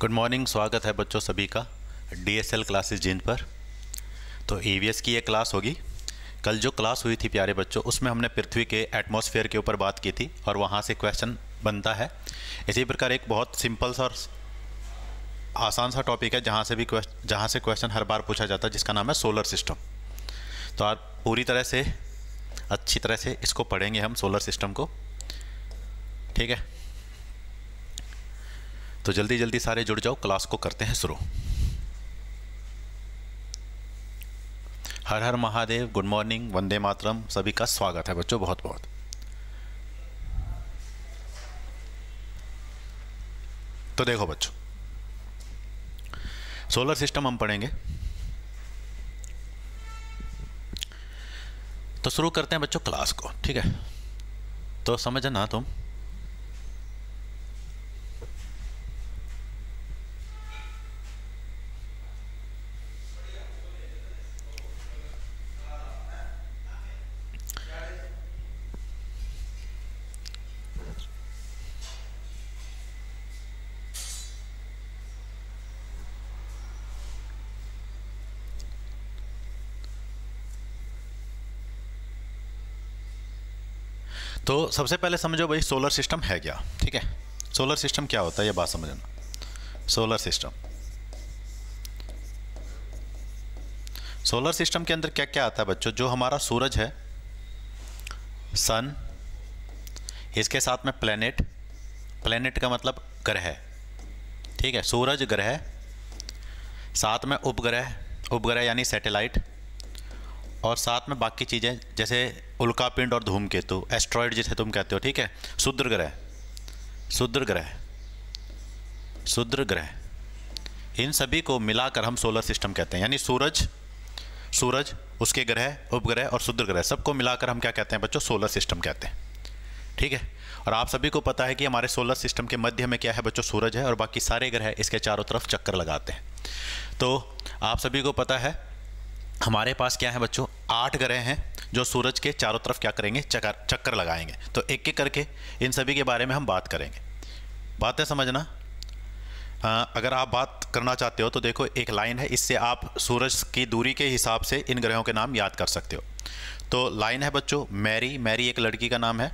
Good morning स्वागत है बच्चों सभी का डी एस एल क्लासेज जिन पर तो ई वी एस की एक क्लास होगी कल जो क्लास हुई थी प्यारे बच्चों उसमें हमने पृथ्वी के एटमॉस्फेयर के ऊपर बात की थी और वहाँ से क्वेश्चन बनता है इसी प्रकार एक बहुत सिंपल सा और आसान सा टॉपिक है जहाँ से भी क्वेश्चन जहाँ से क्वेश्चन हर बार पूछा जाता है जिसका नाम है सोलर सिस्टम तो आप पूरी तरह से अच्छी तरह से इसको पढ़ेंगे हम सोलर सिस्टम को ठीक है तो जल्दी जल्दी सारे जुड़ जाओ क्लास को करते हैं शुरू हर हर महादेव गुड मॉर्निंग वंदे मातरम सभी का स्वागत है बच्चों बहुत बहुत तो देखो बच्चों सोलर सिस्टम हम पढ़ेंगे तो शुरू करते हैं बच्चों क्लास को ठीक है तो समझना तुम तो सबसे पहले समझो भाई सोलर सिस्टम है क्या ठीक है सोलर सिस्टम क्या होता है ये बात समझना सोलर सिस्टम सोलर सिस्टम के अंदर क्या क्या आता है बच्चों जो हमारा सूरज है सन इसके साथ में प्लेनेट प्लेनेट का मतलब ग्रह ठीक है सूरज ग्रह साथ में उपग्रह उपग्रह यानी सैटेलाइट और साथ में बाकी चीज़ें जैसे उल्कापिंड और धूमकेतु एस्ट्रॉयड जिसे तुम कहते हो ठीक है शुद्र ग्रह शुद्र ग्रह शुद्र ग्रह इन सभी को मिलाकर हम सोलर सिस्टम कहते हैं यानी सूरज सूरज उसके ग्रह उपग्रह और शुद्र ग्रह सबको मिलाकर हम क्या कहते हैं बच्चों सोलर सिस्टम कहते हैं ठीक है और आप सभी को पता है कि हमारे सोलर सिस्टम के मध्य में क्या है बच्चों सूरज है और बाकी सारे ग्रह इसके चारों तरफ चक्कर लगाते हैं तो आप सभी को पता है हमारे पास क्या है बच्चों आठ ग्रह हैं जो सूरज के चारों तरफ क्या करेंगे चक्कर चक्कर लगाएंगे तो एक एक करके इन सभी के बारे में हम बात करेंगे बात है समझना आ, अगर आप बात करना चाहते हो तो देखो एक लाइन है इससे आप सूरज की दूरी के हिसाब से इन ग्रहों के नाम याद कर सकते हो तो लाइन है बच्चों मैरी मैरी एक लड़की का नाम है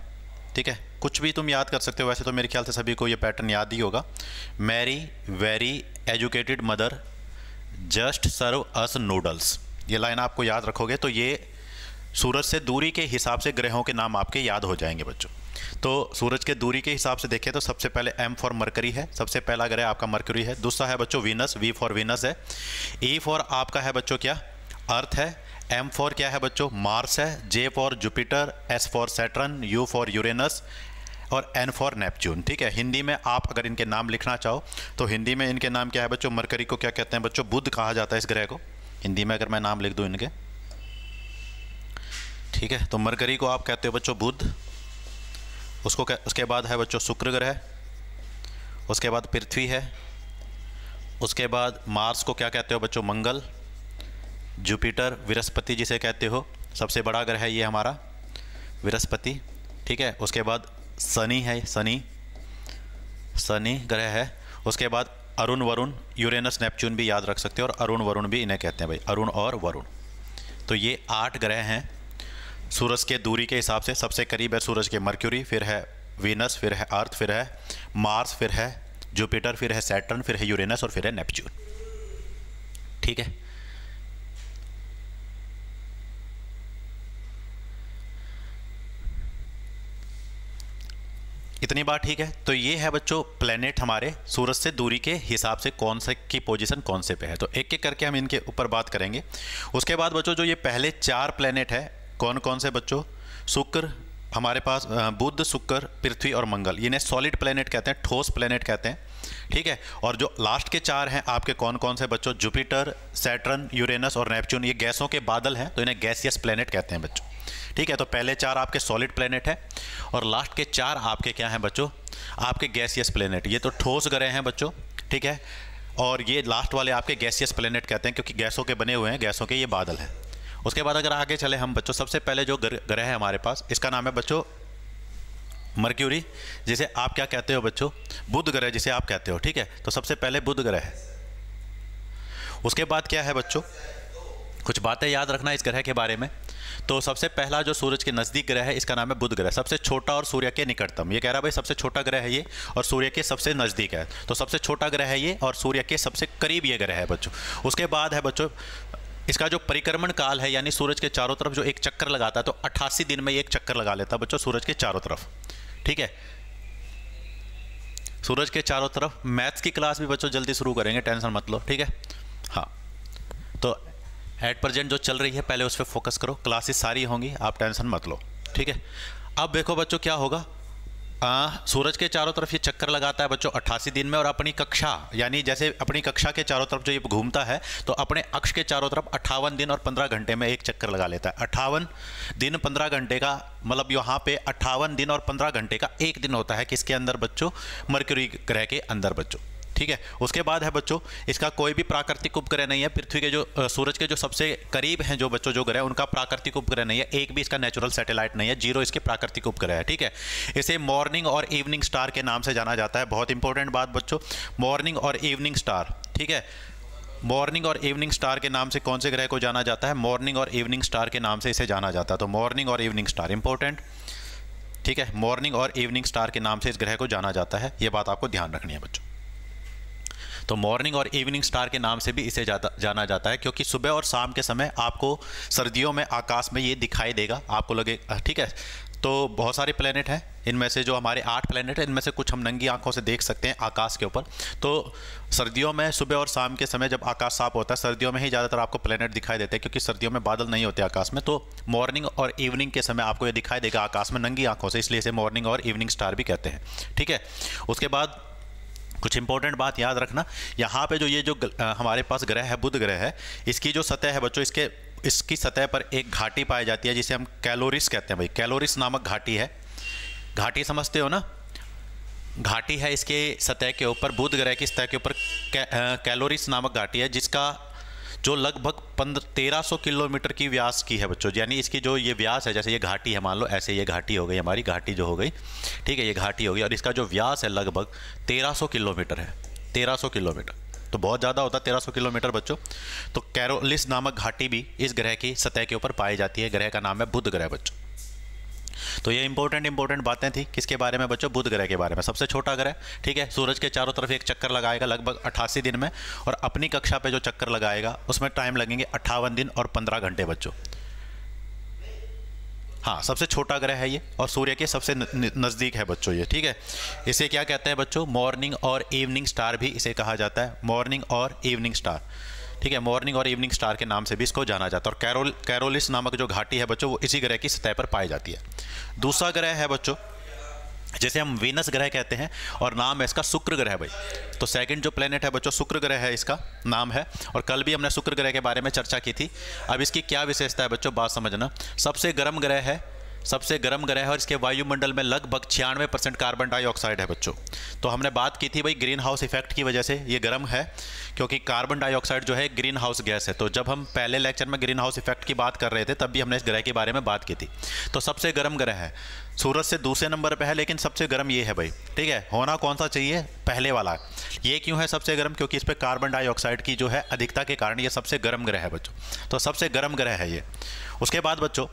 ठीक है कुछ भी तुम याद कर सकते हो वैसे तो मेरे ख्याल से सभी को ये पैटर्न याद ही होगा Mary very educated mother just serve us noodles ये लाइन आपको याद रखोगे तो ये सूरज से दूरी के हिसाब से ग्रहों के नाम आपके याद हो जाएंगे बच्चों तो सूरज के दूरी के हिसाब से देखें तो सबसे पहले एम फॉर मरकरी है सबसे पहला ग्रह आपका मरकरी है दूसरा है बच्चों वीनस वी फॉर वीनस है ई e फॉर आपका है बच्चों क्या अर्थ है एम फॉर क्या है बच्चों मार्स है J for Jupiter S for Saturn U for Uranus और एन फॉर नेपच्यून ठीक है हिंदी में आप अगर इनके नाम लिखना चाहो तो हिंदी में इनके नाम क्या है बच्चों मरकरी को क्या कहते हैं बच्चों बुद्ध कहा जाता है इस ग्रह को हिंदी में अगर मैं नाम लिख दूँ इनके ठीक है तो मरकरी को आप कहते हो बच्चों बुध उसको कह, उसके बाद है बच्चों शुक्र ग्रह उसके बाद पृथ्वी है उसके बाद मार्स को क्या कहते हो बच्चों मंगल जुपिटर बृहस्पति जिसे कहते हो सबसे बड़ा ग्रह है ये हमारा बृहस्पति ठीक है उसके बाद शनि है शनि शनि ग्रह है उसके बाद अरुण वरुण यूरेनस नेपच्यून भी याद रख सकते हो और अरुण वरुण भी इन्हें कहते हैं भाई अरुण और वरुण तो ये आठ ग्रह हैं सूरज के दूरी के हिसाब से सबसे करीब है सूरज के मर्क्यूरी फिर है वीनस फिर है अर्थ फिर है मार्स फिर है जुपिटर फिर है सैटर्न फिर है यूरेनस और फिर है नेपच्यून ठीक है इतनी बार ठीक है तो ये है बच्चों प्लेनेट हमारे सूरज से दूरी के हिसाब से कौन से की पोजीशन कौन से पे है तो एक एक करके हम इनके ऊपर बात करेंगे उसके बाद बच्चों जो ये पहले चार प्लेनेट है कौन कौन से बच्चों शुक्र हमारे पास बुध शुक्र पृथ्वी और मंगल इन्हें सॉलिड प्लेनेट कहते हैं ठोस प्लेनेट कहते हैं ठीक है और जो लास्ट के चार हैं आपके कौन कौन से बच्चों जुपिटर सैटर्न यूरेनस और नेपच्यून ये गैसों के बादल हैं तो इन्हें गैसियस प्लेनेट कहते हैं बच्चों ठीक है तो पहले चार आपके सॉलिड प्लेनेट है और लास्ट के चार आपके क्या हैं बच्चों आपके गैसियस प्लेनेट ये तो ठोस ग्रह हैं बच्चों ठीक है और ये लास्ट वाले आपके गैसियस प्लेनेट कहते हैं क्योंकि गैसों के बने हुए हैं गैसों के ये बादल हैं उसके बाद अगर आगे चले हम बच्चों सबसे पहले जो ग्रह है हमारे पास इसका नाम है बच्चों मर्क्यूरी जिसे आप क्या कहते हो बच्चों बुध ग्रह जिसे आप कहते हो ठीक है तो सबसे पहले बुध ग्रह है उसके बाद क्या है बच्चों कुछ बातें याद रखना इस ग्रह के बारे में तो सबसे पहला जो सूरज के नज़दीक ग्रह है इसका नाम है बुध ग्रह सबसे छोटा और सूर्य के निकटतम ये कह रहा भाई सबसे छोटा ग्रह है ये और सूर्य के सबसे नज़दीक है तो सबसे छोटा ग्रह है ये और सूर्य के सबसे करीब ये ग्रह है बच्चों उसके बाद है बच्चों इसका जो परिक्रमण काल है यानी सूरज के चारों तरफ जो एक चक्कर लगाता है तो अट्ठासी दिन में एक चक्कर लगा लेता है बच्चों सूरज के चारों तरफ ठीक है सूरज के चारों तरफ मैथ्स की क्लास भी बच्चों जल्दी शुरू करेंगे टेंशन मत लो ठीक है हाँ तो एट प्रेजेंट जो चल रही है पहले उस पर फोकस करो क्लासेस सारी होंगी आप टेंशन मत लो ठीक है अब देखो बच्चों क्या होगा आ, सूरज के चारों तरफ ये चक्कर लगाता है बच्चों अट्ठासी दिन में और अपनी कक्षा यानी जैसे अपनी कक्षा के चारों तरफ जो ये घूमता है तो अपने अक्ष के चारों तरफ अट्ठावन दिन और पंद्रह घंटे में एक चक्कर लगा लेता है अट्ठावन दिन पंद्रह घंटे का मतलब यहाँ पे अट्ठावन दिन और पंद्रह घंटे का एक दिन होता है किसके अंदर बच्चों मरकरी ग्रह के अंदर बच्चों ठीक है उसके बाद है बच्चों इसका कोई भी प्राकृतिक उपग्रह नहीं है पृथ्वी के जो सूरज के जो सबसे करीब हैं जो बच्चों जो ग्रह उनका प्राकृतिक उपग्रह नहीं है एक भी इसका नेचुरल सैटेलाइट नहीं है जीरो इसके प्राकृतिक उपग्रह है ठीक है इसे मॉर्निंग और इवनिंग स्टार के नाम से जाना जाता है बहुत इंपॉर्टेंट बात बच्चों मॉर्निंग और इवनिंग स्टार ठीक है मॉर्निंग और इवनिंग स्टार के नाम से कौन से ग्रह को जाना जाता है मॉर्निंग और इवनिंग स्टार के नाम से इसे जाना जाता है तो मॉर्निंग और इवनिंग स्टार इंपॉर्टेंट ठीक है मॉर्निंग और इवनिंग स्टार के नाम से इस ग्रह को जाना जाता है ये बात आपको ध्यान रखनी है बच्चों तो मॉर्निंग और इवनिंग स्टार के नाम से भी इसे जाता जाना जाता है क्योंकि सुबह और शाम के समय आपको सर्दियों में आकाश में ये दिखाई देगा आपको लगे ठीक है तो बहुत सारे प्लानट हैं इनमें से जो हमारे आठ प्लानट हैं इनमें से कुछ हम नंगी आंखों से देख सकते हैं आकाश के ऊपर तो सर्दियों में सुबह और शाम के समय जब आकाश साफ होता है सर्दियों में ही ज़्यादातर आपको प्लानट दिखाई देते हैं क्योंकि सर्दियों में बादल नहीं होते आकाश में तो मॉर्निंग और इवनिंग के समय आपको ये दिखाई देगा आकाश में नंगी आंखों से इसलिए इसे मॉर्निंग और इवनिंग स्टार भी कहते हैं ठीक है उसके बाद कुछ इंपॉर्टेंट बात याद रखना यहाँ पे जो ये जो हमारे पास ग्रह है बुध ग्रह है इसकी जो सतह है बच्चों इसके इसकी सतह पर एक घाटी पाई जाती है जिसे हम कैलोरिस कहते हैं भाई कैलोरिस नामक घाटी है घाटी समझते हो ना घाटी है इसके सतह के ऊपर बुध ग्रह की सतह के ऊपर कैलोरिस नामक घाटी है जिसका जो लगभग पंद्रह तेरह सौ किलोमीटर की व्यास की है बच्चों यानी इसकी जो ये व्यास है जैसे ये घाटी है मान लो ऐसे ये घाटी हो गई हमारी घाटी जो हो गई ठीक है ये घाटी हो गई और इसका जो व्यास है लगभग तेरह सौ किलोमीटर है तेरह सौ किलोमीटर तो बहुत ज़्यादा होता है तेरह सौ किलोमीटर बच्चों तो कैरोलिस नामक घाटी भी इस ग्रह की सतह के ऊपर पाई जाती है ग्रह का नाम है बुध ग्रह बच्चों तो ये इंपॉर्टेंट इंपॉर्टेंट बातें थी किसके बारे में बच्चों बुध ग्रह के बारे में सबसे छोटा ग्रह ठीक है सूरज के चारों तरफ एक चक्कर लगाएगा लगभग अट्ठासी दिन में और अपनी कक्षा पर जो चक्कर लगाएगा उसमें टाइम लगेंगे अट्ठावन दिन और पंद्रह घंटे बच्चों हाँ सबसे छोटा ग्रह है ये और सूर्य के सबसे नज़दीक है बच्चों ये ठीक है इसे क्या कहते हैं बच्चों मॉर्निंग और इवनिंग स्टार भी इसे कहा जाता है मॉर्निंग और इवनिंग स्टार ठीक है मॉर्निंग और इवनिंग स्टार के नाम से भी इसको जाना जाता है और कैरोल कैरोलिस नामक जो घाटी है बच्चों वो इसी ग्रह की सतह पर पाई जाती है दूसरा ग्रह है बच्चों जैसे हम वीनस ग्रह कहते हैं और नाम है इसका शुक्र ग्रह भाई तो सेकंड जो प्लेनेट है बच्चों शुक्र ग्रह है इसका नाम है और कल भी हमने शुक्र ग्रह के बारे में चर्चा की थी अब इसकी क्या विशेषता है बच्चों बात समझना सबसे गर्म ग्रह है सबसे गर्म ग्रह है और इसके वायुमंडल में लगभग छियानवे परसेंट कार्बन डाइऑक्साइड है बच्चों तो हमने बात की थी भाई ग्रीन हाउस इफेक्ट की वजह से ये गर्म है क्योंकि कार्बन डाइऑक्साइड जो है ग्रीन हाउस गैस है तो जब हम पहले लेक्चर में ग्रीन हाउस इफेक्ट की बात कर रहे थे तब भी हमने इस ग्रह के बारे में बात की थी तो सबसे गर्म ग्रह है सूरज से दूसरे नंबर पर है लेकिन सबसे गर्म ये है भाई ठीक है होना कौन सा चाहिए पहले वाला ये क्यों है सबसे गर्म क्योंकि इस पर कार्बन डाइऑक्साइड की जो है अधिकता के कारण ये सबसे गर्म ग्रह है बच्चों तो सबसे गर्म ग्रह है ये उसके बाद बच्चों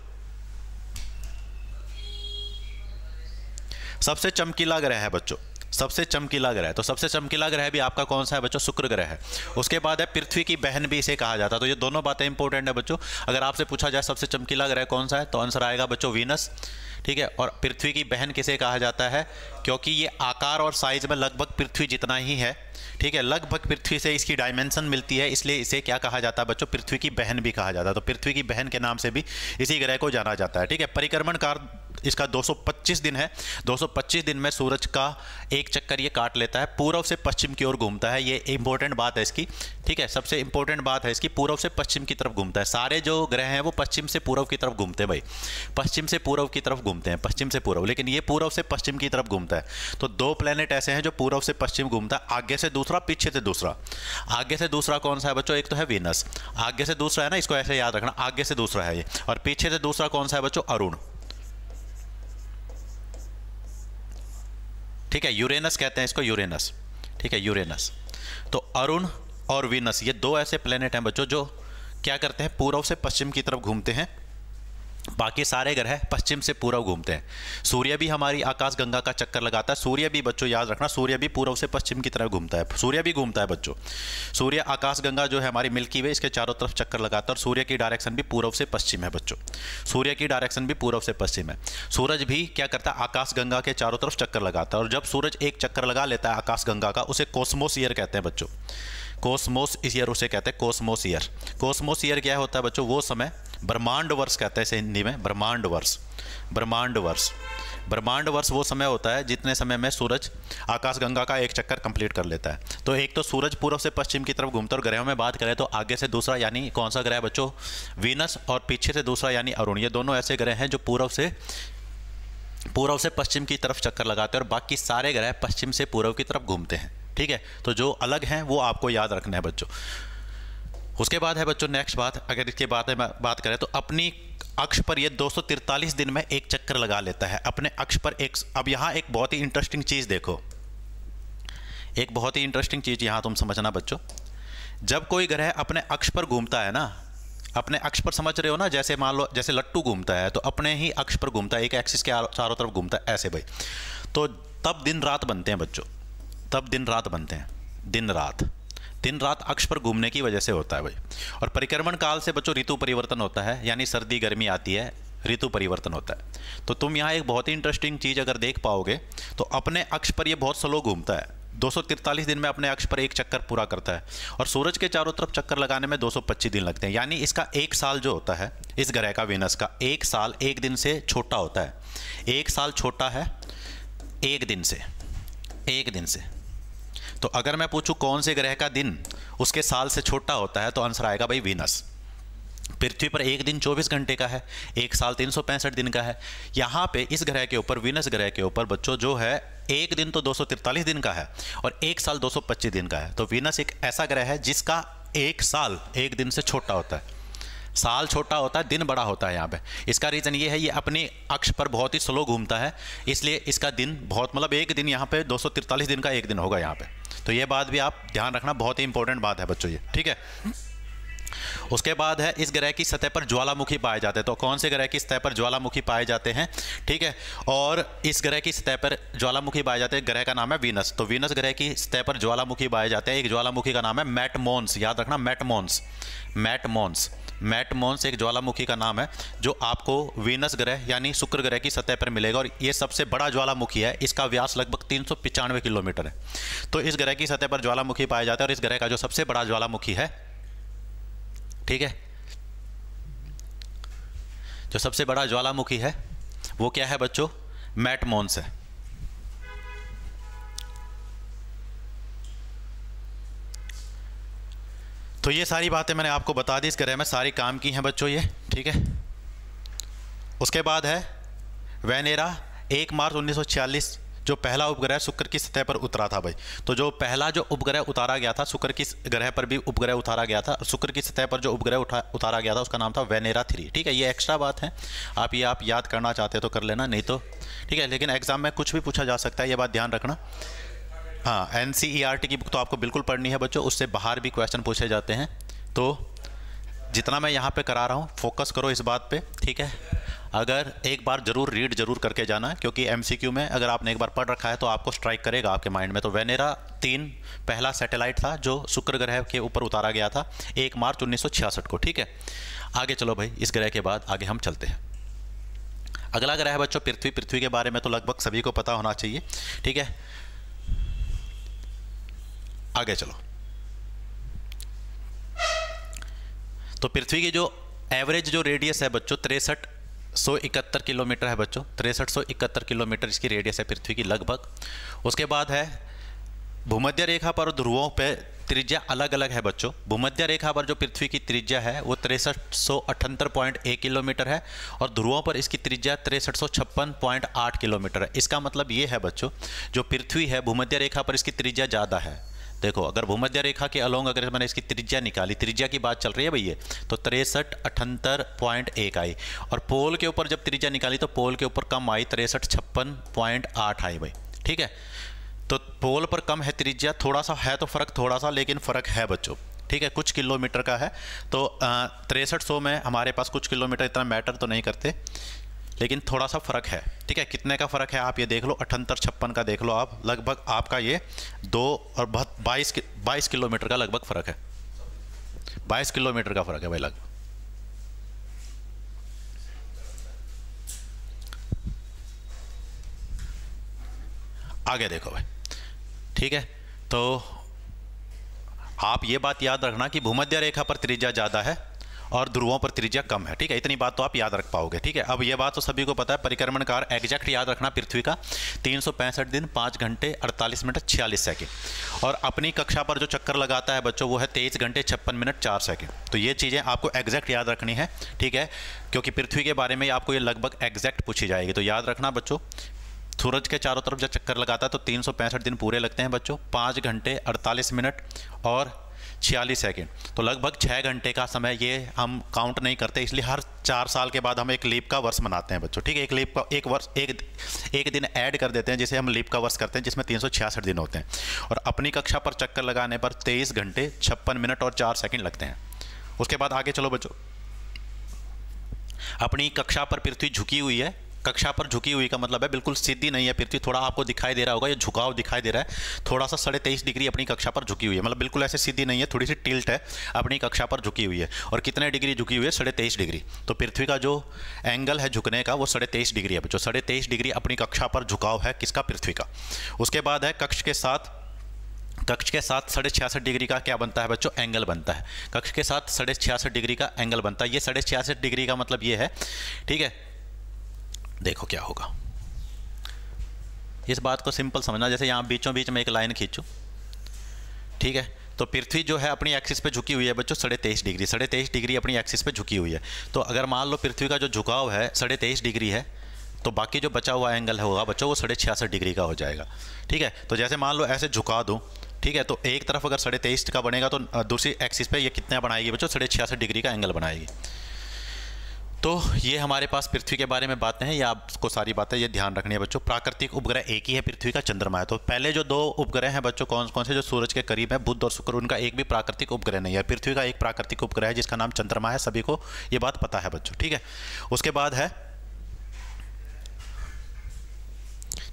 सबसे चमकीला ग्रह है बच्चों सबसे चमकीला ग्रह तो सबसे चमकीला ग्रह भी आपका कौन सा है बच्चों शुक्र ग्रह है उसके बाद है पृथ्वी की बहन भी इसे कहा जाता है तो ये दोनों बातें इंपॉर्टेंट है बच्चों अगर आपसे पूछा जाए सबसे चमकीला ग्रह कौन सा है तो आंसर आएगा बच्चों वीनस ठीक है और पृथ्वी की बहन किसे कहा जाता है क्योंकि ये आकार और साइज में लगभग पृथ्वी जितना ही है ठीक है लगभग पृथ्वी से इसकी डायमेंशन मिलती है इसलिए इसे क्या कहा जाता है बच्चों पृथ्वी की बहन भी कहा जाता है तो पृथ्वी की बहन के नाम से भी इसी ग्रह को जाना जाता है ठीक है परिक्रमण कार इसका 225 दिन है 225 दिन में सूरज का एक चक्कर ये काट लेता है पूर्व से पश्चिम की ओर घूमता है ये इंपॉर्टेंट बात है इसकी ठीक है सबसे इंपॉर्टेंट बात है इसकी पूर्व से पश्चिम की तरफ घूमता है सारे जो ग्रह हैं वो पश्चिम से पूर्व की तरफ घूमते हैं भाई पश्चिम से पूर्व की तरफ घूमते हैं पश्चिम से पूर्व लेकिन ये पूर्व से पश्चिम की तरफ घूमता है तो दो प्लेनेट ऐसे हैं जो पूर्व से पश्चिम घूमता है आगे से दूसरा पीछे से दूसरा आगे से दूसरा कौन सा है बच्चों एक तो है वीनस आगे से दूसरा है ना इसको ऐसे याद रखना आगे से दूसरा है ये और पीछे से दूसरा कौन सा है बच्चों अरुण ठीक है यूरेनस कहते हैं इसको यूरेनस ठीक है यूरेनस तो अरुण और विनस ये दो ऐसे प्लेनेट हैं बच्चों जो क्या करते हैं पूर्व से पश्चिम की तरफ घूमते हैं बाकी सारे ग्रह पश्चिम से पूर्व घूमते हैं सूर्य भी हमारी आकाश गंगा का चक्कर लगाता है सूर्य भी बच्चों याद रखना सूर्य भी पूर्व से पश्चिम की तरफ घूमता है सूर्य भी घूमता है बच्चों सूर्य आकाश गंगा जो है हमारी मिल्की वे इसके चारों तरफ चक्कर लगाता है और सूर्य की डायरेक्शन भी पूर्व से पश्चिम है बच्चों सूर्य की डायरेक्शन भी पूर्व से पश्चिम है सूरज भी क्या करता है आकाश गंगा के चारों तरफ चक्कर लगाता है और जब सूरज एक चक्कर लगा लेता है आकाश गंगा का उसे कोस्मोसियर कहते हैं बच्चों कोसमोस ईयर उसे कहते हैं कोसमोस ईयर कोसमोस ईयर क्या होता है बच्चों वो समय ब्रह्मांड वर्ष कहते हैं इसे हिंदी में ब्रह्मांड वर्ष ब्रह्मांड वर्ष ब्रह्मांड वर्ष वो समय होता है जितने समय में सूरज आकाशगंगा का एक चक्कर कंप्लीट कर लेता है तो एक तो सूरज पूर्व से पश्चिम की तरफ घूमता और ग्रहों में बात करें तो आगे से दूसरा यानी कौन सा ग्रह बच्चों वीनस और पीछे से दूसरा यानी अरुण ये दोनों ऐसे ग्रह हैं जो पूर्व से पूर्व से पश्चिम की तरफ चक्कर लगाते हैं और बाकी सारे ग्रह पश्चिम से पूर्व की तरफ घूमते हैं ठीक है तो जो अलग हैं वो आपको याद रखना है बच्चों उसके बाद है बच्चों नेक्स्ट बात अगर इसके बाद में बात करें तो अपनी अक्ष पर ये 243 दिन में एक चक्कर लगा लेता है अपने अक्ष पर एक अब यहाँ एक बहुत ही इंटरेस्टिंग चीज़ देखो एक बहुत ही इंटरेस्टिंग चीज़ यहाँ तुम समझना बच्चों जब कोई ग्रह अपने अक्ष पर घूमता है ना अपने अक्ष पर समझ रहे हो ना जैसे मान लो जैसे लट्टू घूमता है तो अपने ही अक्ष पर घूमता है एक एक्सिस के चारों तरफ घूमता है ऐसे भाई तो तब दिन रात बनते हैं बच्चों तब दिन रात बनते हैं दिन रात दिन रात अक्ष पर घूमने की वजह से होता है भाई और परिक्रमण काल से बच्चों ऋतु परिवर्तन होता है यानी सर्दी गर्मी आती है ऋतु परिवर्तन होता है तो तुम यहाँ एक बहुत ही इंटरेस्टिंग चीज़ अगर देख पाओगे तो अपने अक्ष पर यह बहुत स्लो घूमता है दो दिन में अपने अक्ष पर एक चक्कर पूरा करता है और सूरज के चारों तरफ चक्कर लगाने में 225 दिन लगते हैं यानी इसका एक साल जो होता है इस ग्रह का वेनस का एक साल एक दिन से छोटा होता है एक साल छोटा है एक दिन से एक दिन से तो अगर मैं पूछूं कौन से ग्रह का दिन उसके साल से छोटा होता है तो आंसर आएगा भाई वीनस पृथ्वी पर एक दिन 24 घंटे का है एक साल तीन दिन का है यहाँ पे इस ग्रह के ऊपर वीनस ग्रह के ऊपर बच्चों जो है एक दिन तो दो दिन का है और एक साल दो दिन का है तो वीनस एक ऐसा ग्रह है जिसका एक साल एक दिन से छोटा होता है साल छोटा होता है दिन बड़ा होता है यहाँ पे इसका रीज़न ये है ये अपने अक्ष पर बहुत ही स्लो घूमता है इसलिए इसका दिन बहुत मतलब एक दिन यहाँ पे दो दिन का एक दिन होगा यहाँ पे तो ये बात भी आप ध्यान रखना बहुत ही इंपॉर्टेंट बात है बच्चों ये ठीक है उसके बाद है इस ग्रह की सतह पर ज्वालामुखी पाए जाते हैं तो कौन से ग्रह की सतह पर ज्वालामुखी पाए जाते हैं ठीक है और इस ग्रह की सतह पर ज्वालामुखी पाए जाते हैं ग्रह का नाम है वीनस तो वीनस ग्रह की सतह पर ज्वालामुखी पाए जाते हैं एक ज्वालामुखी का नाम है मैटमोन्स याद रखना मैटमोन्स मैटमोन्स मैटमोन्स एक ज्वालामुखी का नाम है जो आपको वीनस ग्रह यानी शुक्र ग्रह की सतह पर मिलेगा और ये सबसे बड़ा ज्वालामुखी है इसका व्यास लगभग तीन किलोमीटर है तो इस ग्रह की सतह पर ज्वालामुखी पाया जाता है और इस ग्रह का जो सबसे बड़ा ज्वालामुखी है ठीक है जो सबसे बड़ा ज्वालामुखी है वो क्या है बच्चों मैटमोन्स है तो ये सारी बातें मैंने आपको बता दी इस ग्रह में सारी काम की हैं बच्चों ये ठीक है उसके बाद है वेनेरा एक मार्च 1946 जो पहला उपग्रह शुक्र की सतह पर उतरा था भाई तो जो पहला जो उपग्रह उतारा गया था शुक्र की ग्रह पर भी उपग्रह उतारा गया था शुक्र की सतह पर जो उपग्रह उठा उतारा गया था उसका नाम था वेनेरा थ्री ठीक है ये एक्स्ट्रा बात है आप ये आप याद करना चाहते हैं तो कर लेना नहीं तो ठीक है लेकिन एग्जाम में कुछ भी पूछा जा सकता है ये बात ध्यान रखना हाँ N C E R T की बुक तो आपको बिल्कुल पढ़नी है बच्चों उससे बाहर भी क्वेश्चन पूछे जाते हैं तो जितना मैं यहाँ पे करा रहा हूँ फोकस करो इस बात पे ठीक है अगर एक बार जरूर रीड जरूर करके जाना क्योंकि क्यू में अगर आपने एक बार पढ़ रखा है तो आपको स्ट्राइक करेगा आपके माइंड में तो वेनेरा तीन पहला सैटेलाइट था जो शुक्र ग्रह के ऊपर उतारा गया था एक मार्च उन्नीस को ठीक है आगे चलो भाई इस ग्रह के बाद आगे हम चलते हैं अगला ग्रह है बच्चों पृथ्वी पृथ्वी के बारे में तो लगभग सभी को पता होना चाहिए ठीक है आगे चलो तो पृथ्वी की जो एवरेज जो रेडियस है बच्चों तिरसठ सौ इकहत्तर किलोमीटर है बच्चों तिरसठ सौ इकहत्तर किलोमीटर इसकी रेडियस है पृथ्वी की लगभग उसके बाद है भूमध्य रेखा पर ध्रुवों पे त्रिज्या अलग अलग है बच्चों भूमध्य रेखा पर जो पृथ्वी की त्रिज्या है वो तिरसठ सौ अठहत्तर पॉइंट एक किलोमीटर है और ध्रुवों पर इसकी त्रिज्या तिरसठ सौ छप्पन पॉइंट आठ किलोमीटर है इसका मतलब ये है बच्चों जो पृथ्वी है भूमध्य रेखा पर इसकी त्रिज्या ज़्यादा है देखो अगर भूमध्य रेखा के अलोंग अगर मैंने इसकी त्रिज्या निकाली त्रिज्या की बात चल रही है भैया तो तिरसठ अठहत्तर पॉइंट एक आई और पोल के ऊपर जब त्रिज्या निकाली तो पोल के ऊपर कम आई तिरसठ छप्पन पॉइंट आठ आई भाई ठीक है तो पोल पर कम है त्रिज्या थोड़ा सा है तो फ़र्क थोड़ा सा लेकिन फ़र्क है बच्चों ठीक है कुछ किलोमीटर का है तो तिरसठ सौ में हमारे पास कुछ किलोमीटर इतना मैटर तो नहीं करते लेकिन थोड़ा सा फ़र्क है ठीक है कितने का फ़र्क है आप ये देख लो अठहत्तर छप्पन का देख लो आप लगभग आपका ये दो और बहुत बाईस बाईस किलोमीटर का लगभग फ़र्क है बाईस किलोमीटर का फ़र्क है भाई लगभग आगे देखो भाई ठीक है तो आप ये बात याद रखना कि भूमध्य रेखा पर त्रिज्या ज़्यादा है और ध्रुवों पर त्रिज्या कम है ठीक है इतनी बात तो आप याद रख पाओगे ठीक है अब यह बात तो सभी को पता है परिक्रमण कार एग्जैक्ट याद रखना पृथ्वी का तीन दिन पाँच घंटे अड़तालीस मिनट छियालीस सेकेंड और अपनी कक्षा पर जो चक्कर लगाता है बच्चों वो है तेईस घंटे छप्पन मिनट चार सेकेंड तो ये चीज़ें आपको एग्जैक्ट याद रखनी है ठीक है क्योंकि पृथ्वी के बारे में आपको ये लगभग एग्जैक्ट पूछी जाएगी तो याद रखना बच्चों सूरज के चारों तरफ जब चक्कर लगाता है तो तीन दिन पूरे लगते हैं बच्चों पाँच घंटे अड़तालीस मिनट और छियालीस सेकेंड तो लगभग छः घंटे का समय ये हम काउंट नहीं करते इसलिए हर चार साल के बाद हम एक लीप का वर्ष मनाते हैं बच्चों ठीक है एक लीप का एक वर्ष एक एक दिन ऐड कर देते हैं जिसे हम लीप का वर्ष करते हैं जिसमें तीन दिन होते हैं और अपनी कक्षा पर चक्कर लगाने पर तेईस घंटे छप्पन मिनट और चार सेकेंड लगते हैं उसके बाद आगे चलो बच्चों अपनी कक्षा पर पृथ्वी झुकी हुई है कक्षा पर झुकी हुई का मतलब है बिल्कुल सीधी नहीं है पृथ्वी थोड़ा आपको दिखाई दे रहा होगा ये झुकाव दिखाई दे रहा है थोड़ा सा साढ़े तेईस डिग्री अपनी कक्षा पर झुकी हुई है मतलब बिल्कुल ऐसे सीधी नहीं है थोड़ी सी टिल्ट है अपनी कक्षा पर झुकी हुई है और कितने डिग्री झुकी हुई है साढ़े तेईस डिग्री तो पृथ्वी का जो एंगल है झुकने का वो साढ़े तेईस डिग्री है जो साढ़े तेईस डिग्री अपनी कक्षा पर झुकाव है किसका पृथ्वी का उसके बाद है कक्ष के साथ कक्ष के साथ साढ़े छियासठ डिग्री का क्या बनता है बच्चों एंगल बनता है कक्ष के साथ साढ़े छियासठ डिग्री का एंगल बनता है ये साढ़े छियासठ डिग्री का मतलब ये है ठीक है देखो क्या होगा इस बात को सिंपल समझना जैसे यहाँ बीचों बीच में एक लाइन खींचूँ ठीक है तो पृथ्वी जो है अपनी एक्सिस पे झुकी हुई है बच्चों साढ़े तेईस डिग्री साढ़े तेईस डिग्री अपनी एक्सिस पे झुकी हुई है तो अगर मान लो पृथ्वी का जो झुकाव है साढ़े तेईस डिग्री है तो बाकी जो बचा हुआ एंगल होगा बच्चों वो साढ़े छियासठ डिग्री का हो जाएगा ठीक है तो जैसे मान लो ऐसे झुका दूँ ठीक है तो एक तरफ अगर साढ़े तेईस का बनेगा तो दूसरी एक्सिस पे ये कितना बनाएगी बच्चों साढ़े छियासठ डिग्री का एंगल बनाएगी तो ये हमारे पास पृथ्वी के बारे में बातें हैं या आपको सारी बातें ये ध्यान रखनी है बच्चों प्राकृतिक उपग्रह एक ही है पृथ्वी का चंद्रमा है तो पहले जो दो उपग्रह हैं बच्चों कौन कौन से जो सूरज के करीब है बुद्ध और शुक्र उनका एक भी प्राकृतिक उपग्रह नहीं है पृथ्वी का एक प्राकृतिक उपग्रह है जिसका नाम चंद्रमा है सभी को ये बात पता है बच्चों ठीक है उसके बाद है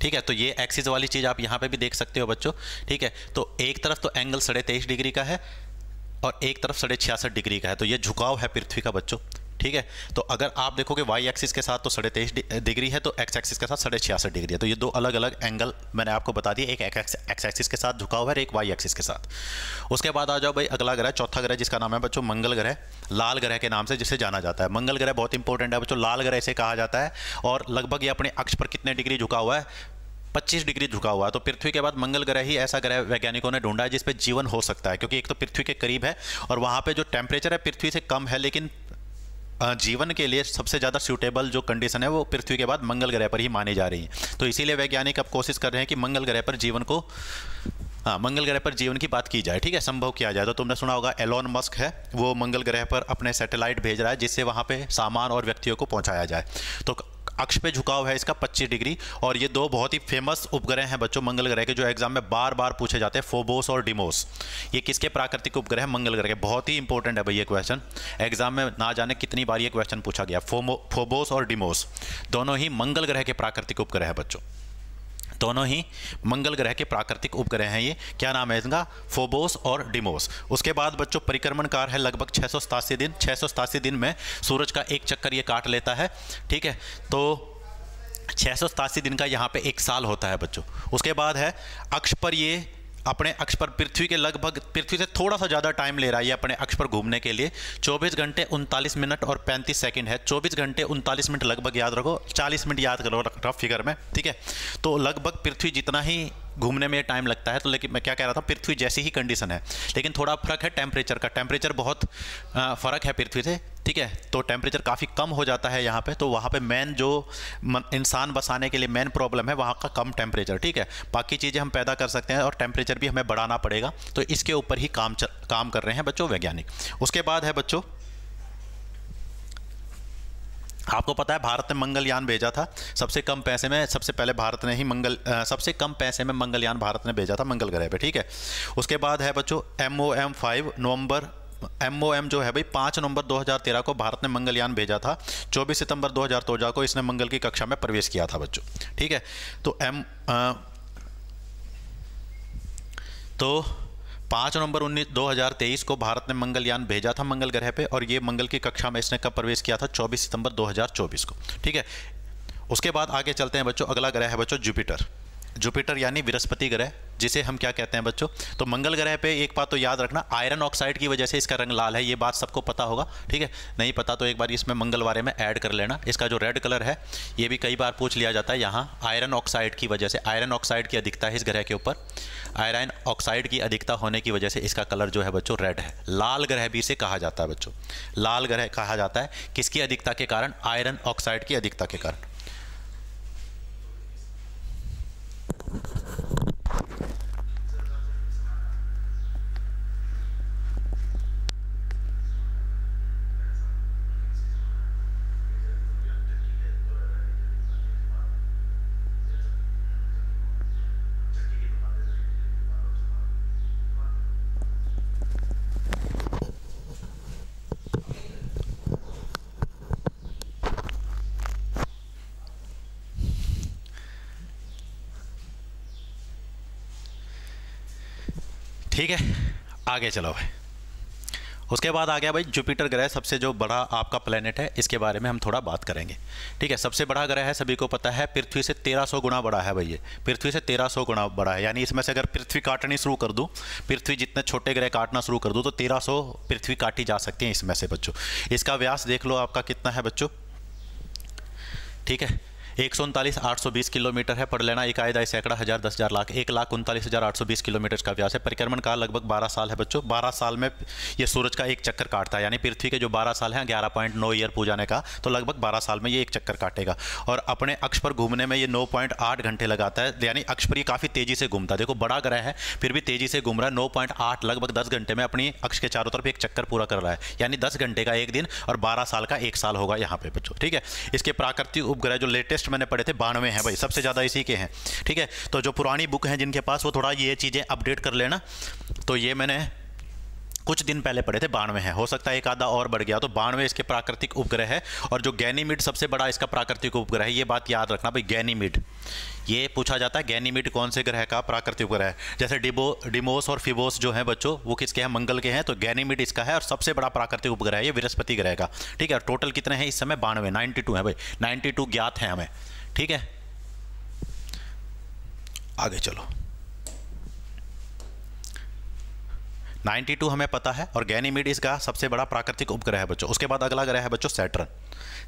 ठीक है तो ये एक्सिस वाली चीज़ आप यहाँ पे भी देख सकते हो बच्चों ठीक है तो एक तरफ तो एंगल साढ़े तेईस डिग्री का है और एक तरफ साढ़े छियासठ डिग्री का है तो ये झुकाव है पृथ्वी का बच्चों ठीक है तो अगर आप देखोगे वाई एक्सिस के साथ तो साढ़े तेईस डिग्री है तो एक्स एक्सिस के साथ साढ़े छियासठ डिग्री है तो ये दो अलग अलग एंगल मैंने आपको बता दिया एक एक्स एक्सिस के साथ झुका हुआ है एक वाई एक्सिस के साथ उसके बाद आ जाओ भाई अगला ग्रह चौथा ग्रह जिसका नाम है बच्चों मंगल ग्रह लाल ग्रह के नाम से जिसे जाना जाता है मंगल ग्रह बहुत इंपॉर्टेंट है बच्चों लाल ग्रह इसे कहा जाता है और लगभग ये अपने अक्ष पर कितने डिग्री झुका हुआ है 25 डिग्री झुका हुआ है तो पृथ्वी के बाद मंगल ग्रह ही ऐसा ग्रह वैज्ञानिकों ने ढूंढा है पर जीवन हो सकता है क्योंकि एक तो पृथ्वी के करीब है और वहाँ पे जो टेम्परेचर है पृथ्वी से कम है लेकिन जीवन के लिए सबसे ज़्यादा सूटेबल जो कंडीशन है वो पृथ्वी के बाद मंगल ग्रह पर ही मानी जा रही है तो इसीलिए वैज्ञानिक अब कोशिश कर रहे हैं कि मंगल ग्रह पर जीवन को हाँ मंगल ग्रह पर जीवन की बात की जाए ठीक है संभव किया जाए तो तुमने सुना होगा एलॉन मस्क है वो मंगल ग्रह पर अपने सैटेलाइट भेज रहा है जिससे वहाँ पर सामान और व्यक्तियों को पहुँचाया जाए तो अक्ष पे झुकाव है इसका 25 डिग्री और ये दो बहुत ही फेमस उपग्रह हैं बच्चों मंगल ग्रह के जो एग्जाम में बार बार पूछे जाते हैं फोबोस और डिमोस ये किसके प्राकृतिक उपग्रह मंगल ग्रह के बहुत ही इंपॉर्टेंट है भाई ये क्वेश्चन एग्जाम में ना जाने कितनी बार ये क्वेश्चन पूछा गया फोबोस और डिमोस दोनों ही मंगल ग्रह के प्राकृतिक उपग्रह है बच्चों दोनों ही मंगल ग्रह के प्राकृतिक उपग्रह हैं ये क्या नाम है इनका फोबोस और डिमोस उसके बाद बच्चों परिक्रमणकार है लगभग छः दिन छः दिन में सूरज का एक चक्कर ये काट लेता है ठीक है तो छः दिन का यहाँ पे एक साल होता है बच्चों उसके बाद है अक्ष पर ये अपने अक्ष पर पृथ्वी के लगभग पृथ्वी से थोड़ा सा ज़्यादा टाइम ले रहा है अपने अक्ष पर घूमने के लिए 24 घंटे उनतालीस मिनट और 35 सेकंड है 24 घंटे उनतालीस मिनट लगभग याद रखो 40 मिनट याद करो रफ फिगर में ठीक है तो लगभग पृथ्वी जितना ही घूमने में टाइम लगता है तो लेकिन मैं क्या कह रहा था पृथ्वी जैसी ही कंडीशन है लेकिन थोड़ा फ़र्क है टेम्परेचर का टेम्परेचर बहुत फ़र्क है पृथ्वी से ठीक है तो टेम्परेचर काफ़ी कम हो जाता है यहाँ पे तो वहाँ पे मेन जो इंसान बसाने के लिए मेन प्रॉब्लम है वहाँ का कम टेम्परेचर ठीक है बाकी चीज़ें हम पैदा कर सकते हैं और टेम्परेचर भी हमें बढ़ाना पड़ेगा तो इसके ऊपर ही काम चर, काम कर रहे हैं बच्चों वैज्ञानिक उसके बाद है बच्चों आपको पता है भारत ने मंगलयान भेजा था सबसे कम पैसे में सबसे पहले भारत ने ही मंगल सबसे कम पैसे में मंगलयान भारत ने भेजा था मंगल ग्रह पे ठीक है उसके बाद है बच्चों M O M five November M O M जो है भाई पाँच नवंबर 2013 को भारत ने मंगलयान भेजा था 24 सितंबर 2014 को इसने मंगल की कक्षा में प्रवेश किया था बच्चों ठीक है तो एम तो पाँच नवंबर उन्नीस दो हजार तेईस को भारत ने मंगलयान भेजा था मंगल ग्रह पे और ये मंगल की कक्षा में इसने कब प्रवेश किया था चौबीस सितंबर दो हज़ार चौबीस को ठीक है उसके बाद आगे चलते हैं बच्चों अगला ग्रह है बच्चों जुपिटर जुपिटर यानी बृहस्पति ग्रह जिसे हम क्या कहते हैं बच्चों तो मंगल ग्रह पे एक बात तो याद रखना आयरन ऑक्साइड की वजह से इसका रंग लाल है ये बात सबको पता होगा ठीक है नहीं पता तो एक बार इसमें मंगल बारे में ऐड कर लेना इसका जो रेड कलर है ये भी कई बार पूछ लिया जाता है यहाँ आयरन ऑक्साइड की वजह से आयरन ऑक्साइड की अधिकता है इस ग्रह के ऊपर आयरन ऑक्साइड की अधिकता होने की वजह से इसका कलर जो है बच्चों रेड है लाल ग्रह भी इसे कहा जाता है बच्चों लाल ग्रह कहा जाता है किसकी अधिकता के कारण आयरन ऑक्साइड की अधिकता के कारण ठीक है आगे चलो भाई उसके बाद आ गया भाई जुपिटर ग्रह सबसे जो बड़ा आपका प्लेनेट है इसके बारे में हम थोड़ा बात करेंगे ठीक है सबसे बड़ा ग्रह है सभी को पता है पृथ्वी से 1300 गुना बड़ा है भाई ये पृथ्वी से 1300 गुना बड़ा है यानी इसमें से अगर पृथ्वी काटनी शुरू कर दूँ पृथ्वी जितने छोटे ग्रह काटना शुरू कर दूँ तो तेरह पृथ्वी काटी जा सकती है इसमें से बच्चों इसका व्यास देख लो आपका कितना है बच्चों ठीक है एक सौ उनतालीस आठ सौ बीस किलोमीटर है पढ़ लेना इकाई दाई सैकड़ा हज़ार दस हज़ार लाख एक लाख उनतालीस हज़ार आठ सौ बीस किलोमीटर का व्यास है परिक्रमण काल लगभग बारह साल है बच्चों बारह साल में ये सूरज का एक चक्कर काटता है यानी पृथ्वी के जो बारह साल हैं ग्यारह पॉइंट नौ ईयर पूजाने का तो लगभग बारह साल में ये एक चक्कर काटेगा और अपने अक्ष पर घूमने में ये नौ पॉइंट आठ घंटे लगाता है यानी अक्ष पर ये काफ़ी तेज़ी से घूमता है देखो बड़ा ग्रह है फिर भी तेज़ी से घूम रहा है नौ पॉइंट आठ लगभग दस घंटे में अपनी अक्ष के चारों तरफ एक चक्कर पूरा कर रहा है यानी दस घंटे का एक दिन और बारह साल का एक साल होगा यहाँ पे बच्चों ठीक है इसके प्राकृतिक उपग्रह जो लेटेस्ट लेटेस्ट मैंने पढ़े थे बानवे हैं भाई सबसे ज़्यादा इसी के हैं ठीक है तो जो पुरानी बुक हैं जिनके पास वो थोड़ा ये चीज़ें अपडेट कर लेना तो ये मैंने कुछ दिन पहले पढ़े थे बानवे हैं हो सकता है एक आधा और बढ़ गया तो बानवे इसके प्राकृतिक उपग्रह है और जो गैनीमिड सबसे बड़ा इसका प्राकृतिक उपग्रह है ये बात याद रखना भाई गैनीमिड ये पूछा जाता है गैनीमिड कौन से ग्रह का प्राकृतिक ग्रह है जैसे डिबो डिमोस और फिबोस जो हैं बच्चों वो किसके हैं मंगल के हैं तो गैनीमिड इसका है और सबसे बड़ा प्राकृतिक उपग्रह है ये बृहस्पति ग्रह का ठीक है और टोटल कितने हैं इस समय बानवे नाइन्टी टू है भाई नाइन्टी टू ज्ञात हैं हमें ठीक है आगे चलो 92 हमें पता है और गैनीमिड इसका सबसे बड़ा प्राकृतिक उपग्रह है बच्चों उसके बाद अगला ग्रह है बच्चों सैटर्न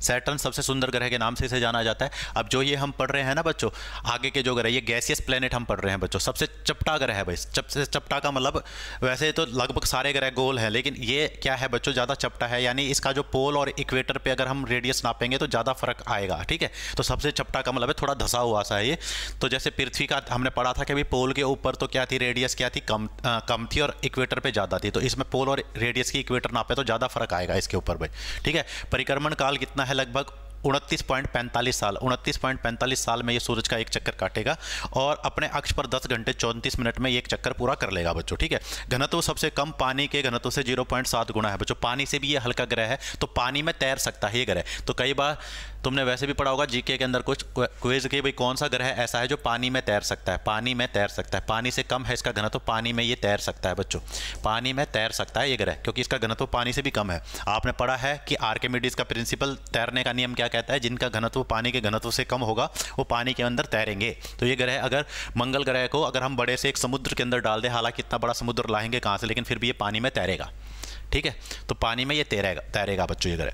सैटर्न सबसे सुंदर ग्रह के नाम से इसे जाना जाता है अब जो ये हम पढ़ रहे हैं ना बच्चों आगे के जो ग्रह ये गैसियस प्लेनेट हम पढ़ रहे हैं बच्चों सबसे चपटा ग्रह है भाई सबसे चपटा का मतलब वैसे तो लगभग सारे ग्रह गोल है लेकिन ये क्या है बच्चों ज़्यादा चपटा है यानी इसका जो पोल और इक्वेटर पर अगर हम रेडियस नापेंगे तो ज़्यादा फर्क आएगा ठीक है तो सबसे चपटा का मतलब है थोड़ा धसा हुआ सा है ये तो जैसे पृथ्वी का हमने पढ़ा था कि भाई पोल के ऊपर तो क्या थी रेडियस क्या थी कम कम थी और इक्वेटर पर ज़्यादा थी तो इसमें पोल और रेडियस की इक्वेटर नापे तो ज़्यादा फर्क आएगा इसके ऊपर भाई ठीक है परिक्रमण काल कितना है है लगभग उनतीस पॉइंट पैंतालीस साल उनतीस पॉइंट पैंतालीस साल में ये सूरज का एक चक्कर काटेगा और अपने अक्ष पर दस घंटे चौंतीस मिनट में एक चक्कर पूरा कर लेगा बच्चों ठीक है घनत्व सबसे कम पानी के घनत्व से जीरो पॉइंट सात गुना है बच्चों पानी से भी ये हल्का ग्रह है तो पानी में तैर सकता है ये ग्रह तो कई बार तुमने वैसे भी पढ़ा होगा जीके के अंदर कुछ क्विज के भाई कौन सा ग्रह ऐसा है जो पानी में तैर सकता है पानी में तैर सकता है पानी से कम है इसका घनत्व पानी में ये तैर सकता है बच्चों पानी में तैर सकता है ये ग्रह क्योंकि इसका घनत्व पानी से भी कम है आपने पढ़ा है कि आर्केमिडीज का प्रिंसिपल तैरने का नियम क्या कहता है जिनका घनत्व पानी के घनत्व से कम होगा वो पानी के अंदर तैरेंगे तो ये ग्रह अगर मंगल ग्रह को अगर हम बड़े से एक समुद्र के अंदर डाल दें हालांकि इतना बड़ा समुद्र लाएंगे कहाँ से लेकिन फिर भी ये पानी में तैरेगा ठीक है तो पानी में ये तैरेगा तैरेगा बच्चों ये ग्रह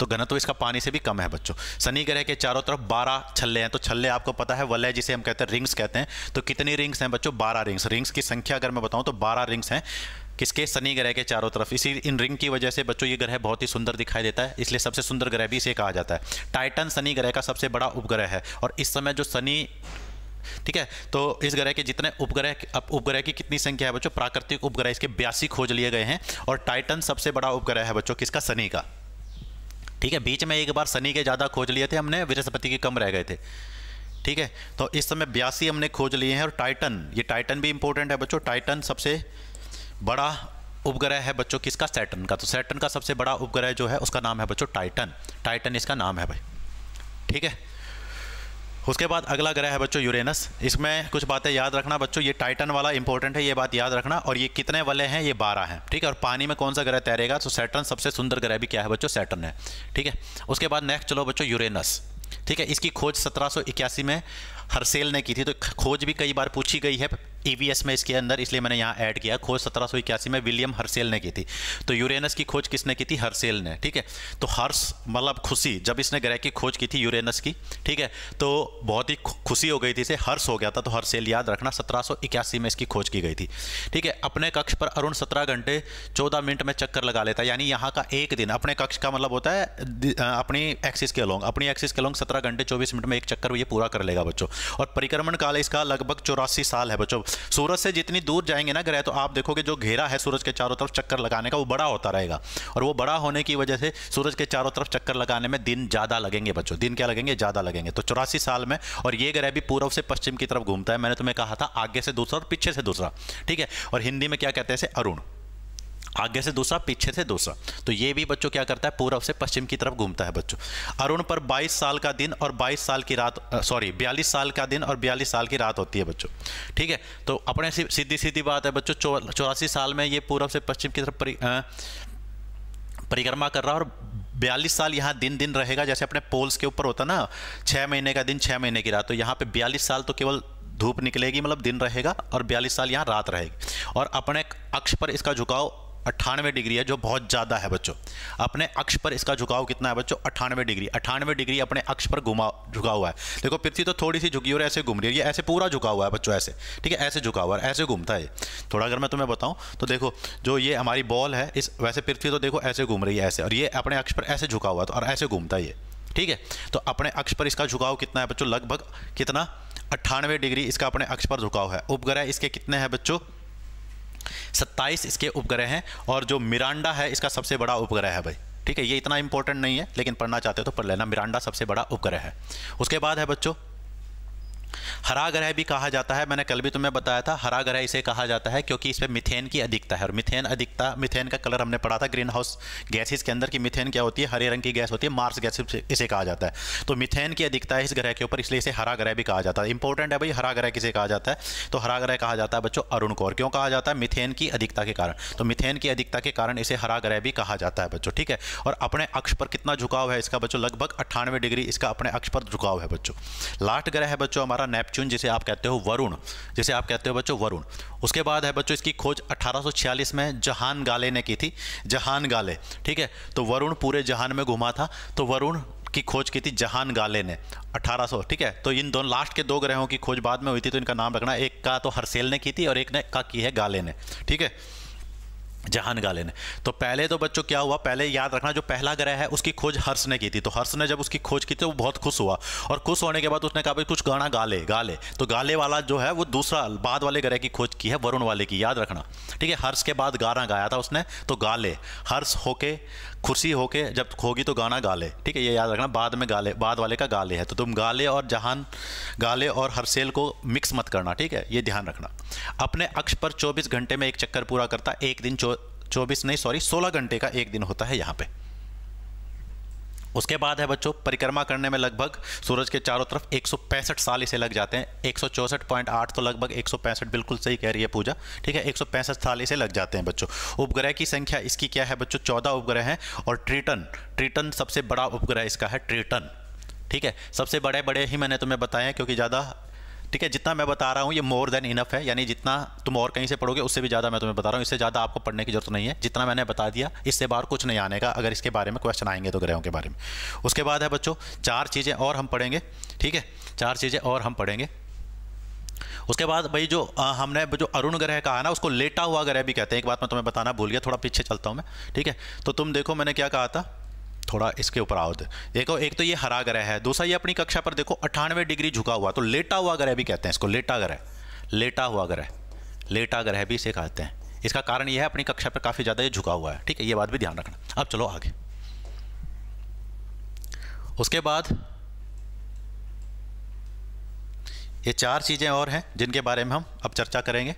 तो घनत्व तो इसका पानी से भी कम है बच्चों शनि ग्रह के चारों तरफ बारह छल्ले हैं तो छल्ले आपको पता है वलय जिसे हम कहते हैं रिंग्स कहते हैं तो कितनी रिंग्स हैं बच्चों बारह रिंग्स रिंग्स की संख्या अगर मैं बताऊँ तो बारह रिंग्स हैं किसके शनि ग्रह के चारों तरफ इसी इन रिंग की वजह से बच्चों ये ग्रह बहुत ही सुंदर दिखाई देता है इसलिए सबसे सुंदर ग्रह भी इसे कहा जाता है टाइटन शनि ग्रह का सबसे बड़ा उपग्रह है और इस समय जो शनि ठीक है तो इस ग्रह के जितने उपग्रह अब उपग्रह की कितनी संख्या है बच्चों प्राकृतिक उपग्रह इसके बयासी खोज लिए गए हैं और टाइटन सबसे बड़ा उपग्रह है बच्चों किसका शनि का ठीक है बीच में एक बार शनि के ज़्यादा खोज लिए थे हमने बृहस्पति के कम रह गए थे ठीक है तो इस समय बयासी हमने खोज लिए हैं और टाइटन ये टाइटन भी इंपॉर्टेंट है बच्चों टाइटन सबसे बड़ा उपग्रह है बच्चों किसका सैटन का तो सैटन का सबसे बड़ा उपग्रह जो है उसका नाम है बच्चों टाइटन टाइटन इसका नाम है भाई ठीक है उसके बाद अगला ग्रह है बच्चों यूरेनस इसमें कुछ बातें याद रखना बच्चों ये टाइटन वाला इंपॉर्टेंट है ये बात याद रखना और ये कितने वाले हैं ये बारह हैं ठीक है और पानी में कौन सा ग्रह तैरेगा तो सैटर्न सबसे सुंदर ग्रह भी क्या है बच्चों सैटर्न है ठीक है उसके बाद नेक्स्ट चलो बच्चों यूरेनस ठीक है इसकी खोज सत्रह में हरसेल ने की थी तो खोज भी कई बार पूछी गई है ईवीएस e में इसके अंदर इसलिए मैंने यहाँ ऐड किया खोज सत्रह में विलियम हर्सेल ने की थी तो यूरेनस की खोज किसने की थी हर्सेल ने ठीक है तो हर्ष मतलब खुशी जब इसने ग्रह की खोज की थी यूरेनस की ठीक है तो बहुत ही खुशी हो गई थी इसे हर्ष हो गया था तो हर्सेल याद रखना सत्रह में इसकी खोज की गई थी ठीक है अपने कक्ष पर अरुण सत्रह घंटे चौदह मिनट में चक्कर लगा लेता है यानी यहाँ का एक दिन अपने कक्ष का मतलब होता है अपनी एक्सिस के अलोंग अपनी एक्सिस के अलोंग सत्रह घंटे चौबीस मिनट में एक चक्कर ये पूरा कर लेगा बच्चों और परिक्रमण काल इसका लगभग चौरासी साल है बच्चों सूरज से जितनी दूर जाएंगे ना ग्रह तो आप देखोगे जो घेरा है सूरज के चारों तरफ चक्कर लगाने का वो बड़ा होता रहेगा और वो बड़ा होने की वजह से सूरज के चारों तरफ चक्कर लगाने में दिन ज़्यादा लगेंगे बच्चों दिन क्या लगेंगे ज़्यादा लगेंगे तो चौरासी साल में और ये ग्रह भी पूर्व से पश्चिम की तरफ घूमता है मैंने तुम्हें कहा था आगे से दूसरा और पीछे से दूसरा ठीक है और हिंदी में क्या कहते हैं अरुण आगे से दूसरा पीछे से दूसरा तो ये भी बच्चों क्या करता है पूर्व से पश्चिम की तरफ घूमता है बच्चों अरुण पर 22 साल का दिन और 22 साल की रात सॉरी 42 साल का दिन और 42 साल की रात होती है बच्चों ठीक है तो अपने सीधी सीधी बात है बच्चों चौरासी साल में ये पूर्व से पश्चिम की तरफ परिक्रमा कर रहा और बयालीस साल यहाँ दिन दिन रहेगा जैसे अपने पोल्स के ऊपर होता ना छः महीने का दिन छः महीने की रात तो यहाँ पे बयालीस साल तो केवल धूप निकलेगी मतलब दिन रहेगा और बयालीस साल यहाँ रात रहेगी और अपने अक्ष पर इसका झुकाव अट्ठानवे डिग्री है जो बहुत ज़्यादा है बच्चों अपने अक्ष पर इसका झुकाव कितना है बच्चों अट्ठानवे डिग्री अट्ठानवे डिग्री अपने अक्ष पर घुमा झुका हुआ है देखो पृथ्वी तो थोड़ी सी झुकी और ऐसे घूम रही है ये ऐसे पूरा झुका हुआ है बच्चों ऐसे ठीक है ऐसे झुका हुआ है ऐसे घूमता है थोड़ा अगर मैं तुम्हें बताऊँ तो देखो जो ये हमारी बॉल है इस वैसे पृथ्वी तो देखो ऐसे घूम रही है ऐसे और ये अपने अक्ष पर ऐसे झुका हुआ है तो और ऐसे घूमता है ये ठीक है तो अपने अक्ष पर इसका झुकाव कितना है बच्चों लगभग कितना अट्ठानवे डिग्री इसका अपने अक्ष पर झुकाव है उपग्रह इसके कितने हैं बच्चों सत्ताईस इसके उपग्रह हैं और जो मिरांडा है इसका सबसे बड़ा उपग्रह है भाई ठीक है ये इतना इंपॉर्टेंट नहीं है लेकिन पढ़ना चाहते हो तो पढ़ लेना मिरांडा सबसे बड़ा उपग्रह है उसके बाद है बच्चों हरा ग्रह भी कहा जाता है मैंने कल भी तुम्हें बताया था हरा ग्रह इसे कहा जाता है क्योंकि इसमें मिथेन की अधिकता है और मिथेन अधिकता मिथेन का कलर हमने पढ़ा था ग्रीन हाउस गैसेज के अंदर की मिथेन क्या होती है हरे रंग की गैस होती है मार्स गैस इसे कहा जाता है तो मिथेन की अधिकता है इस ग्रह के ऊपर इसलिए इसे हरा ग्रह भी कहा जाता है इंपॉर्टेंट है भाई हरा ग्रह किसे कहा जाता है तो हरा ग्रह कहा जाता है बच्चों अरुण को क्यों कहा जाता है मिथेन की अधिकता के कारण तो मिथेन की अधिकता के कारण इसे हरा ग्रह भी कहा जाता है बच्चों ठीक है और अपने अक्ष पर कितना झुकाव है इसका बच्चों लगभग अट्ठानवे डिग्री इसका अपने अक्ष पर झुकाव है बच्चों लास्ट ग्रह है बच्चों हमारे हमारा नेपच्यून जिसे आप कहते हो वरुण जिसे आप कहते हो बच्चों वरुण उसके बाद है बच्चों इसकी खोज 1846 में जहान गाले ने की थी जहान गाले ठीक है तो वरुण पूरे जहान में घुमा था तो वरुण की खोज की थी जहान गाले ने 1800 ठीक है तो इन दोनों लास्ट के दो ग्रहों की खोज बाद में हुई थी तो इनका नाम रखना एक का तो हरसेल ने की थी और एक ने का की है गाले ने ठीक है जहान गाले ने तो पहले तो बच्चों क्या हुआ पहले याद रखना जो पहला ग्रह है उसकी खोज हर्ष ने की थी तो हर्ष ने जब उसकी खोज की थी तो वो बहुत खुश हुआ और खुश होने के बाद उसने कहा भाई कुछ गाना गाले गाले तो गाले वाला जो है वो दूसरा बाद वाले ग्रह की खोज की है वरुण वाले की याद रखना ठीक है हर्ष के बाद गाना गाया था उसने तो गाले हर्ष होके खुशी होके जब खोगी तो गाना गाले ठीक है ये याद रखना बाद में गाले बाद वाले का गाले है तो तुम गाले और जहान गाले और हरसेल को मिक्स मत करना ठीक है ये ध्यान रखना अपने अक्ष पर 24 घंटे में एक चक्कर पूरा करता एक दिन चौबीस नहीं सॉरी 16 घंटे का एक दिन होता है यहाँ पे उसके बाद है बच्चों परिक्रमा करने में लगभग सूरज के चारों तरफ एक साल इसे लग जाते हैं एक तो लगभग एक बिल्कुल सही कह रही है पूजा ठीक है एक साल इसे लग जाते हैं बच्चों उपग्रह की संख्या इसकी क्या है बच्चों चौदह उपग्रह हैं और ट्रिटन ट्रिटन सबसे बड़ा उपग्रह इसका है ट्रिटन ठीक है सबसे बड़े बड़े ही मैंने तुम्हें बताया क्योंकि ज़्यादा ठीक है जितना मैं बता रहा हूँ ये मोर देन इनफ है यानी जितना तुम और कहीं से पढ़ोगे उससे भी ज़्यादा मैं तुम्हें बता रहा हूँ इससे ज़्यादा आपको पढ़ने की जरूरत नहीं है जितना मैंने बता दिया इससे बाहर कुछ नहीं आने का अगर इसके बारे में क्वेश्चन आएंगे तो ग्रहों के बारे में उसके बाद है बच्चों चार चीज़ें और हम पढ़ेंगे ठीक है चार चीज़ें और हम पढ़ेंगे उसके बाद भाई जो आ, हमने जो अरुण ग्रह कहा ना उसको लेटा हुआ ग्रह भी कहते हैं एक बात मैं तुम्हें बताना भूल गया थोड़ा पीछे चलता हूँ मैं ठीक है तो तुम देखो मैंने क्या कहा था थोड़ा इसके ऊपर आओ तो। देखो एक तो ये हरा ग्रह है दूसरा ये अपनी कक्षा पर देखो अठानवे डिग्री झुका हुआ तो लेटा हुआ ग्रह भी कहते हैं इसको लेटा ग्रह लेटा हुआ ग्रह लेटा ग्रह भी इसे कहते हैं इसका कारण यह है अपनी कक्षा पर काफ़ी ज़्यादा ये झुका हुआ है ठीक है ये बात भी ध्यान रखना अब चलो आगे उसके बाद ये चार चीज़ें और हैं जिनके बारे में हम अब चर्चा करेंगे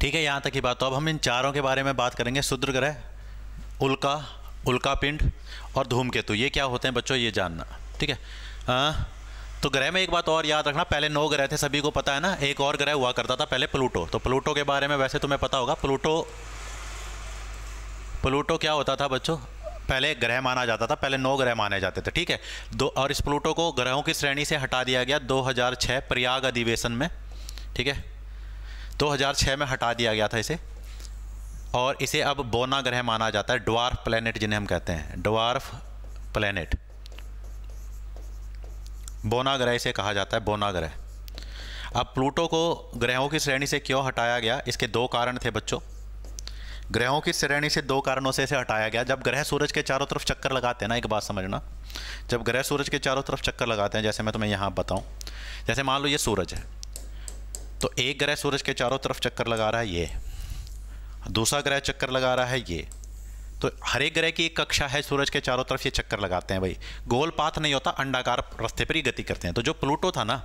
ठीक है यहाँ तक की बात तो अब हम इन चारों के बारे में बात करेंगे शुद्र ग्रह उल्का उल्का पिंड और धूमकेतु ये क्या होते हैं बच्चों ये जानना ठीक है आ, तो ग्रह में एक बात और याद रखना पहले नौ ग्रह थे सभी को पता है ना एक और ग्रह हुआ करता था पहले प्लूटो तो प्लूटो के बारे में वैसे तुम्हें पता होगा प्लूटो प्लूटो क्या होता था बच्चों पहले ग्रह माना जाता था पहले नौ ग्रह माने जाते थे ठीक है दो और इस प्लूटो को ग्रहों की श्रेणी से हटा दिया गया 2006 प्रयाग अधिवेशन में ठीक है 2006 में हटा दिया गया था इसे और इसे अब बोना ग्रह माना जाता है ड्वार्फ प्लैनेट जिन्हें हम कहते हैं ड्वार्फ प्लैनेट बोना ग्रह इसे कहा जाता है बोना ग्रह अब प्लूटो को ग्रहों की श्रेणी से क्यों हटाया गया इसके दो कारण थे बच्चों ग्रहों की श्रेणी से दो कारणों से इसे हटाया गया जब ग्रह सूरज के चारों तरफ चक्कर लगाते हैं ना एक बात समझना जब ग्रह सूरज के चारों तरफ चक्कर लगाते हैं जैसे मैं तुम्हें यहाँ बताऊँ जैसे मान लो ये सूरज है तो एक ग्रह सूरज के चारों तरफ चक्कर लगा रहा है ये दूसरा ग्रह चक्कर लगा रहा है ये तो हर एक ग्रह की एक कक्षा है सूरज के चारों तरफ ये चक्कर लगाते हैं भाई गोल पाथ नहीं होता अंडाकार रास्ते पर ही गति करते हैं तो जो प्लूटो था ना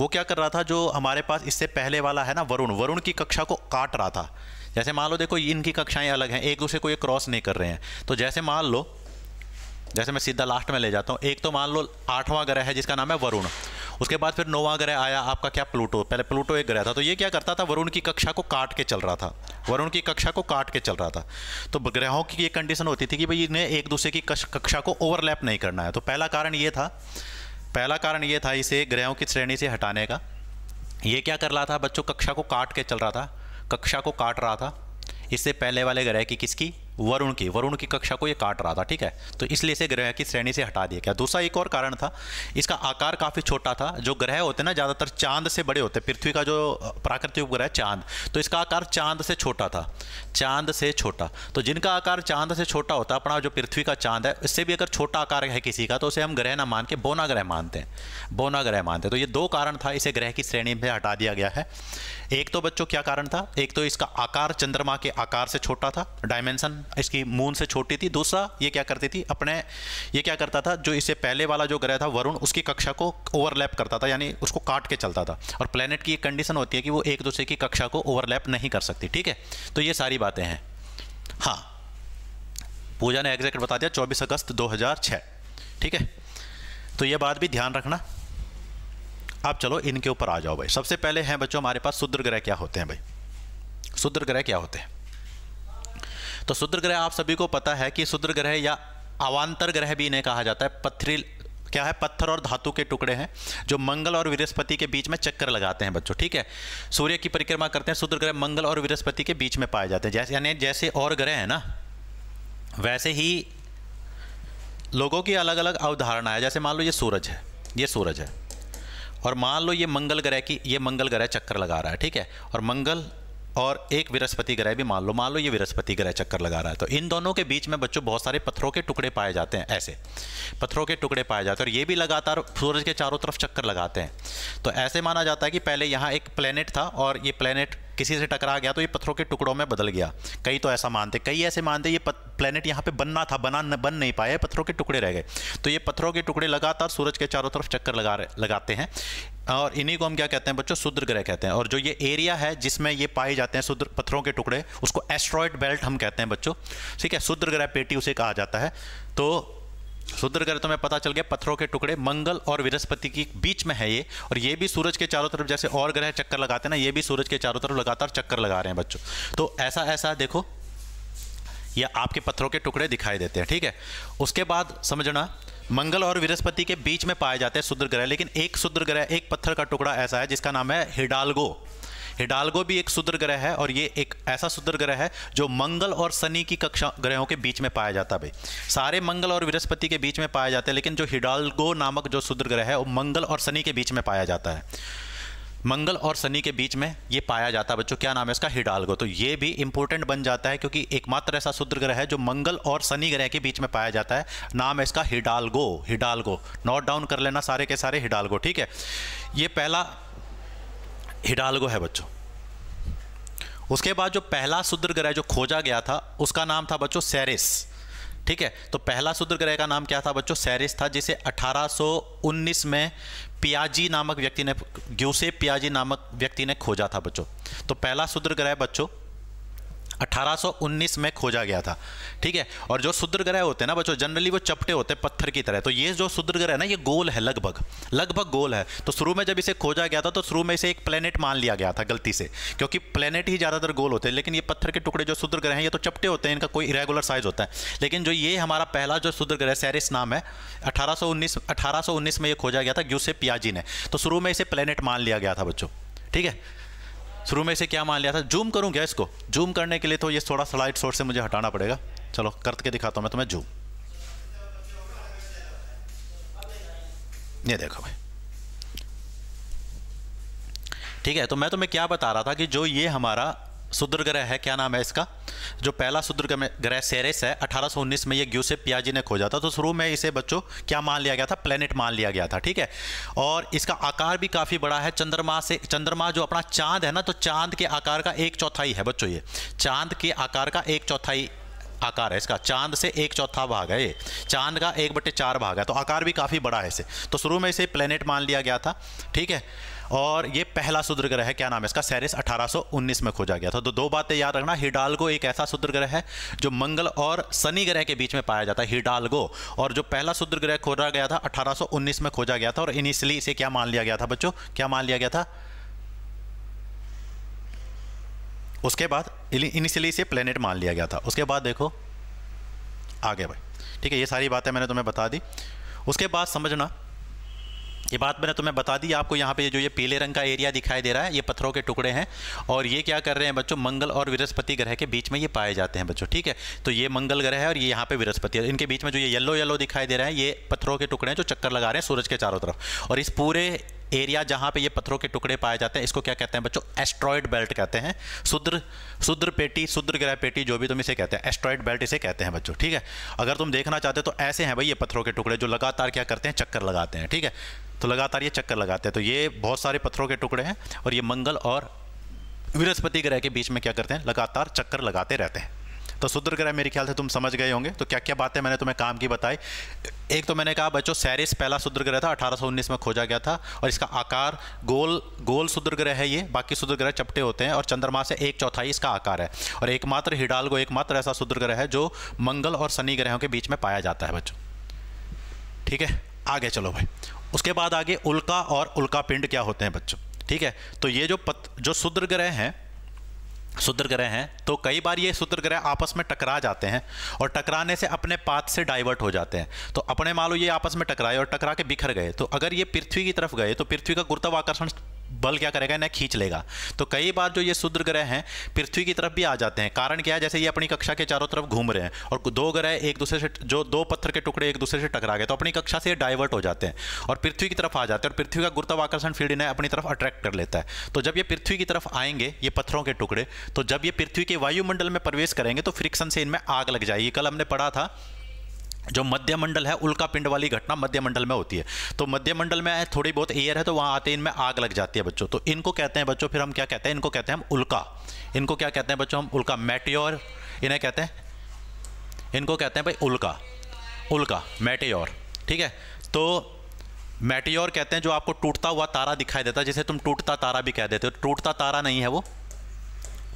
वो क्या कर रहा था जो हमारे पास इससे पहले वाला है ना वरुण वरुण की कक्षा को काट रहा था जैसे मान लो देखो इनकी कक्षाएं अलग हैं एक दूसरे को ये क्रॉस नहीं कर रहे हैं तो जैसे मान लो जैसे मैं सीधा लास्ट में ले जाता हूँ एक तो मान लो आठवां ग्रह है जिसका नाम है वरुण उसके बाद फिर नोवा ग्रह आया आपका क्या प्लूटो पहले प्लूटो एक ग्रह था तो ये क्या करता था वरुण की कक्षा को काट के चल रहा था वरुण की कक्षा को काट के चल रहा था तो ग्रहों की ये कंडीशन होती थी कि भाई इन्हें एक दूसरे की कक्षा को ओवरलैप नहीं करना है तो पहला कारण ये था पहला कारण ये था इसे ग्रहों की श्रेणी से हटाने का ये क्या कर रहा था बच्चों कक्षा को काट के चल रहा था कक्षा को काट रहा था इससे पहले वाले ग्रह की किसकी वरुण की वरुण की कक्षा को ये काट रहा था ठीक है तो इसलिए इसे ग्रह की श्रेणी से हटा दिया गया दूसरा एक और कारण था इसका आकार काफ़ी छोटा था जो ग्रह होते ना ज़्यादातर चांद से बड़े होते पृथ्वी का जो प्राकृतिक उपग्रह चांद तो इसका आकार चांद से छोटा था चांद से छोटा तो जिनका आकार चांद से छोटा होता अपना जो पृथ्वी का चांद है इससे भी अगर छोटा आकार है किसी का तो उसे हम ग्रह ना मान के बोना ग्रह मानते हैं बोना ग्रह मानते हैं तो ये दो कारण था इसे ग्रह की श्रेणी में हटा दिया गया है एक तो बच्चों क्या कारण था एक तो इसका आकार चंद्रमा के आकार से छोटा था डायमेंशन इसकी मून से छोटी थी दूसरा ये क्या करती थी अपने ये क्या करता था जो इससे पहले वाला जो ग्रह था वरुण उसकी कक्षा को ओवरलैप करता था यानी उसको काट के चलता था और प्लानट की एक कंडीशन होती है कि वो एक दूसरे की कक्षा को ओवरलैप नहीं कर सकती ठीक है तो ये सारी बातें हैं हाँ पूजा ने एग्जैक्ट बता दिया चौबीस अगस्त दो ठीक है तो ये बात भी ध्यान रखना आप चलो इनके ऊपर आ जाओ भाई सबसे पहले हैं बच्चों हमारे पास शुद्र ग्रह क्या होते हैं भाई शुद्र ग्रह क्या होते हैं तो शुद्र ग्रह आप सभी को पता है कि शुद्र ग्रह या अवान्तर ग्रह भी इन्हें कहा जाता है पत्थरी क्या है पत्थर और धातु के टुकड़े हैं जो मंगल और बृहस्पति के बीच में चक्कर लगाते हैं बच्चों ठीक है सूर्य की परिक्रमा करते हैं शुद्र ग्रह मंगल और बृहस्पति के बीच में पाए जाते हैं जैसे यानी जैसे और ग्रह हैं ना वैसे ही लोगों की अलग अलग अवधारणा है जैसे मान लो ये सूरज है ये सूरज है और मान लो ये मंगल ग्रह की ये मंगल ग्रह चक्कर लगा रहा है ठीक है और मंगल और एक बृहस्पति ग्रह भी मान लो मान लो ये बृहस्पति ग्रह चक्कर लगा रहा है तो इन दोनों के बीच में बच्चों बहुत सारे पत्थरों के टुकड़े पाए जाते हैं ऐसे पत्थरों के टुकड़े पाए जाते हैं और ये भी लगातार सूरज के चारों तरफ चक्कर लगाते हैं तो ऐसे माना जाता है कि पहले यहाँ एक प्लेनेट था और ये प्लेनेट किसी से टकरा गया तो ये पत्थरों के टुकड़ों में बदल गया कई तो ऐसा मानते कई ऐसे मानते ये प्लेनेट यहाँ पे बनना था बना न, बन नहीं पाया पत्थरों के टुकड़े रह गए तो ये पत्थरों के टुकड़े लगातार सूरज के चारों तरफ चक्कर लगा लगाते हैं और इन्हीं को हम क्या कहते हैं बच्चों शुद्र ग्रह कहते हैं और जो ये एरिया है जिसमें ये पाए जाते हैं शुद्र पत्थरों के टुकड़े उसको एस्ट्रॉयड बेल्ट हम कहते हैं बच्चों ठीक है शुद्र ग्रह पेटी उसे कहा जाता है तो शुद्र ग्रह तो मैं पता चल गया पत्थरों के टुकड़े मंगल और बृहस्पति के बीच में है ये और ये भी सूरज के चारों तरफ जैसे और ग्रह चक्कर लगाते हैं ना ये भी सूरज के चारों तरफ लगातार चक्कर लगा रहे हैं बच्चों तो ऐसा ऐसा देखो या आपके पत्थरों के टुकड़े दिखाई देते हैं ठीक है उसके बाद समझना मंगल और बृहस्पति के बीच में पाए जाते हैं शुद्र ग्रह लेकिन एक शुद्र ग्रह एक पत्थर का टुकड़ा ऐसा है जिसका नाम है हिडाल्गो हिडाल्गो भी एक शुद्र ग्रह है और ये एक ऐसा शुद्र ग्रह है जो मंगल और शनि की कक्षा ग्रहों के बीच में पाया जाता है भाई सारे मंगल और बृहस्पति के बीच में पाए जाते हैं लेकिन जो हिडाल्गो नामक जो शुद्र ग्रह है वो मंगल और शनि के बीच में पाया जाता है मंगल और शनि के बीच में ये पाया जाता है बच्चों क्या नाम है इसका हिडालगो तो ये भी इंपॉर्टेंट बन जाता है क्योंकि एकमात्र ऐसा शुद्र ग्रह है जो मंगल और शनि ग्रह के बीच में पाया जाता है नाम है इसका हिडालगो हिडालगो नोट डाउन कर लेना सारे के सारे हिडालगो ठीक है ये पहला हिडालगो है बच्चों उसके बाद जो पहला शुद्र ग्रह जो खोजा गया था उसका नाम था बच्चों सैरिस ठीक है तो पहला शुद्र ग्रह का नाम क्या था बच्चों सैरिस था जिसे 1819 में पियाजी नामक व्यक्ति ने ग्यूसे पियाजी नामक व्यक्ति ने खोजा था बच्चों तो पहला शुद्र ग्रह बच्चों 1819 में खोजा गया था ठीक है और जो शुद्र ग्रह होते हैं ना बच्चों जनरली वो चपटे होते हैं पत्थर की तरह तो ये जो शुद्र ग्रह है ना ये गोल है लगभग लगभग गोल है तो शुरू में जब इसे खोजा गया था तो शुरू में इसे एक प्लेनेट मान लिया गया था गलती से क्योंकि प्लेनेट ही ज़्यादातर गोल होते हैं लेकिन ये पत्थर के टुकड़े जो शुद्र ग्रह हैं ये तो चपटे होते हैं इनका कोई इरेगुलर साइज होता है लेकिन जो ये हमारा पहला जो शुद्र ग्रह सैरिस नाम है अठारह सौ में ये खोजा गया था ग्यूसे पियाजी ने तो शुरू में इसे प्लेनेट मान लिया गया था बच्चों ठीक है शुरू में इसे क्या मान लिया था जूम करूँ क्या इसको जूम करने के लिए तो ये थोड़ा स्लाइड सोर्स से मुझे हटाना पड़ेगा चलो करके दिखाता हूँ मैं तुम्हें जूम ये देखो भाई ठीक है तो मैं तुम्हें क्या बता रहा था कि जो ये हमारा शुद्र ग्रह है क्या नाम है इसका जो पहला शुद्र ग्रह सेरेस है 1819 में ये ग्यूसे पियाजी ने खोजा था तो शुरू में इसे बच्चों क्या मान लिया गया था प्लेनेट मान लिया गया था ठीक है और इसका आकार भी काफ़ी बड़ा है चंद्रमा से चंद्रमा जो अपना चांद है ना तो चांद के आकार का एक चौथाई है बच्चों ये चांद के आकार का एक चौथाई आकार है इसका चांद से एक चौथा भाग है ये चांद का एक बटे चार भाग है तो आकार भी काफ़ी बड़ा है इसे तो शुरू में इसे प्लेनेट मान लिया गया था ठीक है और ये पहला शुद्र ग्रह है क्या नाम है इसका सैरिस 1819 में खोजा गया था तो दो बातें याद रखना हिडालगो एक ऐसा शुद्र ग्रह है जो मंगल और शनि ग्रह के बीच में पाया जाता है हिडालगो और जो पहला शुद्र ग्रह खोजा गया था अठारह में खोजा गया था और इनिशियली इसे क्या मान लिया गया था बच्चों क्या मान लिया गया था उसके बाद इनिशियली इसे प्लेनेट मान लिया गया था उसके बाद देखो आगे भाई ठीक है ये सारी बातें मैंने तुम्हें बता दी उसके बाद समझना ये बात मैंने तुम्हें बता दी आपको यहाँ पे जो ये पीले रंग का एरिया दिखाई दे रहा है ये पत्थरों के टुकड़े हैं और ये क्या कर रहे हैं बच्चों मंगल और बृहस्पति ग्रह के बीच में ये पाए जाते हैं बच्चों ठीक है तो ये मंगल ग्रह है और ये यहाँ पे बृहस्पति है इनके बीच में जो ये येलो येलो दिखाई दे रहा है ये पत्थरों के टुकड़े हैं जो चक्कर लगा रहे हैं सूरज के चारों तरफ और इस पूरे एरिया जहाँ पे ये पत्थरों के टुकड़े पाए जाते हैं इसको क्या कहते हैं बच्चों एस्ट्रॉयड बेल्ट कहते हैं शुद्र शुद्र पेटी शुद्र ग्रह पेटी जो भी तुम इसे कहते हैं एस्ट्रॉयड बेल्ट इसे कहते हैं बच्चों ठीक है अगर तुम देखना चाहते हो तो ऐसे हैं भाई ये पत्थरों के टुकड़े जो लगातार क्या करते हैं चक्कर लगाते हैं ठीक है तो लगातार ये चक्कर लगाते हैं तो ये बहुत सारे पत्थरों के टुकड़े हैं और ये मंगल और बृहस्पति ग्रह के बीच में क्या करते हैं लगातार चक्कर लगाते रहते हैं तो शुद्र ग्रह मेरे ख्याल से तुम समझ गए होंगे तो क्या क्या बातें मैंने तुम्हें काम की बताई एक तो मैंने कहा बच्चों सैरिस पहला शुद्र ग्रह था 1819 में खोजा गया था और इसका आकार गोल गोल शुद्र ग्रह है ये बाकी शुद्र ग्रह चपटे होते हैं और चंद्रमा से एक चौथाई इसका आकार है और एकमात्र हिडालगो एकमात्र ऐसा शुद्र ग्रह है जो मंगल और शनि ग्रहों के बीच में पाया जाता है बच्चों ठीक है आगे चलो भाई उसके बाद आगे उल्का और उल्का पिंड क्या होते हैं बच्चों ठीक है तो ये जो पत, जो शुद्र ग्रह हैं शुद्र ग्रह हैं तो कई बार ये शुद्र ग्रह आपस में टकरा जाते हैं और टकराने से अपने पाथ से डाइवर्ट हो जाते हैं तो अपने मान लो ये आपस में टकराए और टकरा के बिखर गए तो अगर ये पृथ्वी की तरफ गए तो पृथ्वी का गुरुत्वाकर्षण बल क्या करेगा इन्हें खींच लेगा तो कई बार जो ये शुद्र ग्रह हैं पृथ्वी की तरफ भी आ जाते हैं कारण क्या है जैसे ये अपनी कक्षा के चारों तरफ घूम रहे हैं और दो ग्रह एक दूसरे से जो दो पत्थर के टुकड़े एक दूसरे से टकरा गए तो अपनी कक्षा से डाइवर्ट हो जाते हैं और पृथ्वी की तरफ आ जाते हैं और पृथ्वी का गुरुत्वाकर्षण फील्ड इन्हें अपनी तरफ अट्रैक्ट कर लेता है तो जब ये पृथ्वी की तरफ आएंगे ये पत्थरों के टुकड़े तो जब ये पृथ्वी के वायुमंडल में प्रवेश करेंगे तो फ्रिक्शन से इनमें आग लग जाएगी कल हमने पढ़ा था जो मध्य मंडल है उल्का पिंड वाली घटना मध्य मंडल में होती है तो मध्य मंडल में थोड़ी बहुत एयर है तो वहाँ आते इनमें आग लग जाती है बच्चों तो इनको कहते हैं बच्चों फिर हम क्या कहते हैं इनको कहते हैं हम उल्का इनको क्या कहते हैं बच्चों हम उल्का मेटियोर इन्हें कहते हैं इनको कहते हैं भाई उल्का उल्का मेटियोर ठीक है तो मेटियोर कहते हैं जो आपको टूटता हुआ तारा दिखाई देता है जिसे तुम टूटता तारा भी कह देते हो टूटता तारा नहीं है वो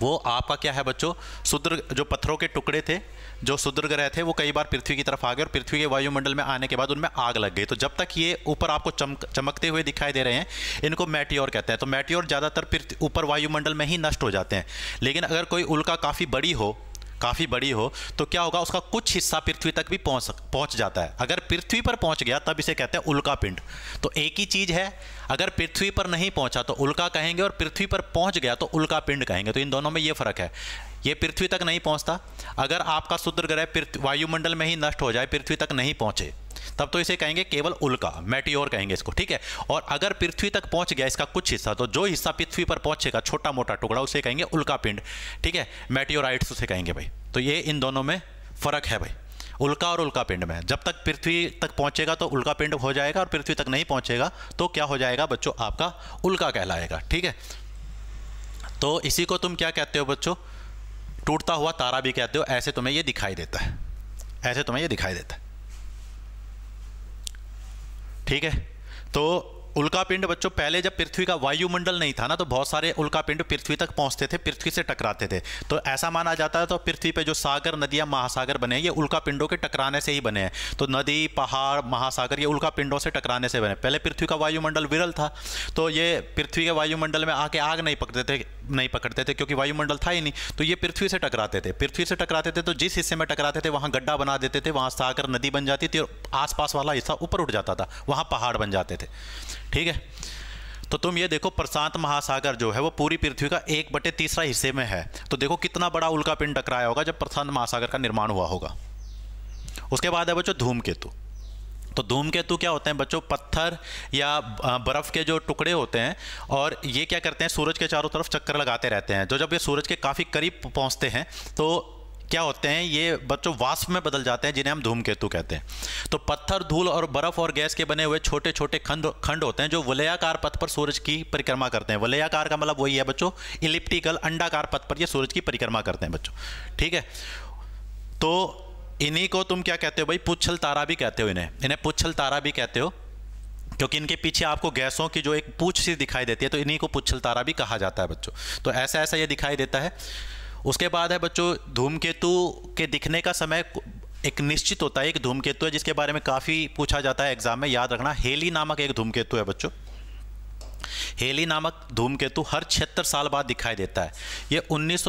वो आपका क्या है बच्चों शुद्र जो पत्थरों के टुकड़े थे जो शुद्र ग्रह थे वो कई बार पृथ्वी की तरफ आ गए और पृथ्वी के वायुमंडल में आने के बाद उनमें आग लग गई तो जब तक ये ऊपर आपको चमक चमकते हुए दिखाई दे रहे हैं इनको मैटियोर कहते हैं तो मैटियोर ज़्यादातर ऊपर वायुमंडल में ही नष्ट हो जाते हैं लेकिन अगर कोई उल्का काफ़ी बड़ी हो काफ़ी बड़ी हो तो क्या होगा उसका कुछ हिस्सा पृथ्वी तक भी पहुंच पहुंच जाता है अगर पृथ्वी पर पहुंच गया तब इसे कहते हैं उल्का पिंड तो एक ही चीज़ है अगर पृथ्वी पर नहीं पहुंचा तो उल्का कहेंगे और पृथ्वी पर पहुंच गया तो उल्का पिंड कहेंगे तो इन दोनों में ये फ़र्क है ये पृथ्वी तक नहीं पहुंचता अगर आपका शुद्र ग्रह वायुमंडल में ही नष्ट हो जाए पृथ्वी तक नहीं पहुंचे तब तो इसे कहेंगे केवल उल्का मेटियोर कहेंगे इसको ठीक है और अगर पृथ्वी तक पहुंच गया इसका कुछ हिस्सा तो जो हिस्सा पृथ्वी पर पहुंचेगा छोटा मोटा टुकड़ा उसे कहेंगे उल्का पिंड ठीक है मेटियोराइट्स उसे कहेंगे भाई तो ये इन दोनों में फर्क है भाई उल्का और उल्का पिंड में जब तक पृथ्वी तक पहुंचेगा तो उल्का पिंड हो जाएगा और पृथ्वी तक नहीं पहुंचेगा तो क्या हो जाएगा बच्चों आपका उल्का कहलाएगा ठीक है तो इसी को तुम क्या कहते हो बच्चों टूटता हुआ तारा भी कहते हो ऐसे तुम्हें ये दिखाई देता है ऐसे तुम्हें ये दिखाई देता है ठीक है तो उल्का पिंड बच्चों पहले जब पृथ्वी का वायुमंडल नहीं था ना तो बहुत सारे उल्का पिंड पृथ्वी तक पहुंचते थे पृथ्वी से टकराते थे तो ऐसा माना जाता है तो पृथ्वी पे जो सागर नदियां महासागर बने हैं ये उल्का पिंडों के टकराने से ही बने हैं तो नदी पहाड़ महासागर ये उल्का पिंडों से टकराने से बने पहले पृथ्वी का वायुमंडल विरल था तो ये पृथ्वी के वायुमंडल में आके आग नहीं पकड़ते थे नहीं पकड़ते थे क्योंकि वायुमंडल था ही नहीं तो ये पृथ्वी से टकराते थे पृथ्वी से टकराते थे तो जिस हिस्से में टकराते थे वहाँ गड्ढा बना देते थे वहाँ सागर नदी बन जाती थी और आसपास वाला हिस्सा ऊपर उठ जाता था वहाँ पहाड़ बन जाते थे ठीक है तो तुम ये देखो प्रशांत महासागर जो है वो पूरी पृथ्वी का एक बटे तीसरा हिस्से में है तो देखो कितना बड़ा उल्का पिंड टकराया होगा जब प्रशांत महासागर का निर्माण हुआ होगा उसके बाद है बच्चों धूमकेतु तो धूमकेतु क्या होते हैं बच्चों पत्थर या बर्फ़ के जो टुकड़े होते हैं और ये क्या करते हैं सूरज के चारों तरफ चक्कर लगाते रहते हैं जो तो जब ये सूरज के काफ़ी करीब पहुंचते हैं तो क्या होते हैं ये बच्चों वाष्प में बदल जाते हैं जिन्हें हम धूमकेतु कहते हैं तो पत्थर धूल और बर्फ और गैस के बने हुए छोटे छोटे खंड खंड होते हैं जो वलयाकार पथ पर सूरज की परिक्रमा करते हैं वलयाकार का मतलब वही है बच्चों इलिप्टिकल अंडाकार पथ पर ये सूरज की परिक्रमा करते हैं बच्चों ठीक है तो इन्हीं को तुम क्या कहते हो भाई पुच्छल तारा भी कहते हो इन्हें इन्हें पुच्छल तारा भी कहते हो क्योंकि इनके पीछे आपको गैसों की जो एक पूछ सी दिखाई देती है तो इन्हीं को पुच्छल तारा भी कहा जाता है बच्चों तो ऐसा ऐसा ये दिखाई देता है उसके बाद है बच्चों धूमकेतु के दिखने का समय एक निश्चित होता है एक धूमकेतु है जिसके बारे में काफ़ी पूछा जाता है एग्जाम में याद रखना हेली नामक एक धूमकेतु है बच्चों हेली नामक धूमकेतु हर छिहत्तर साल बाद दिखाई देता है ये उन्नीस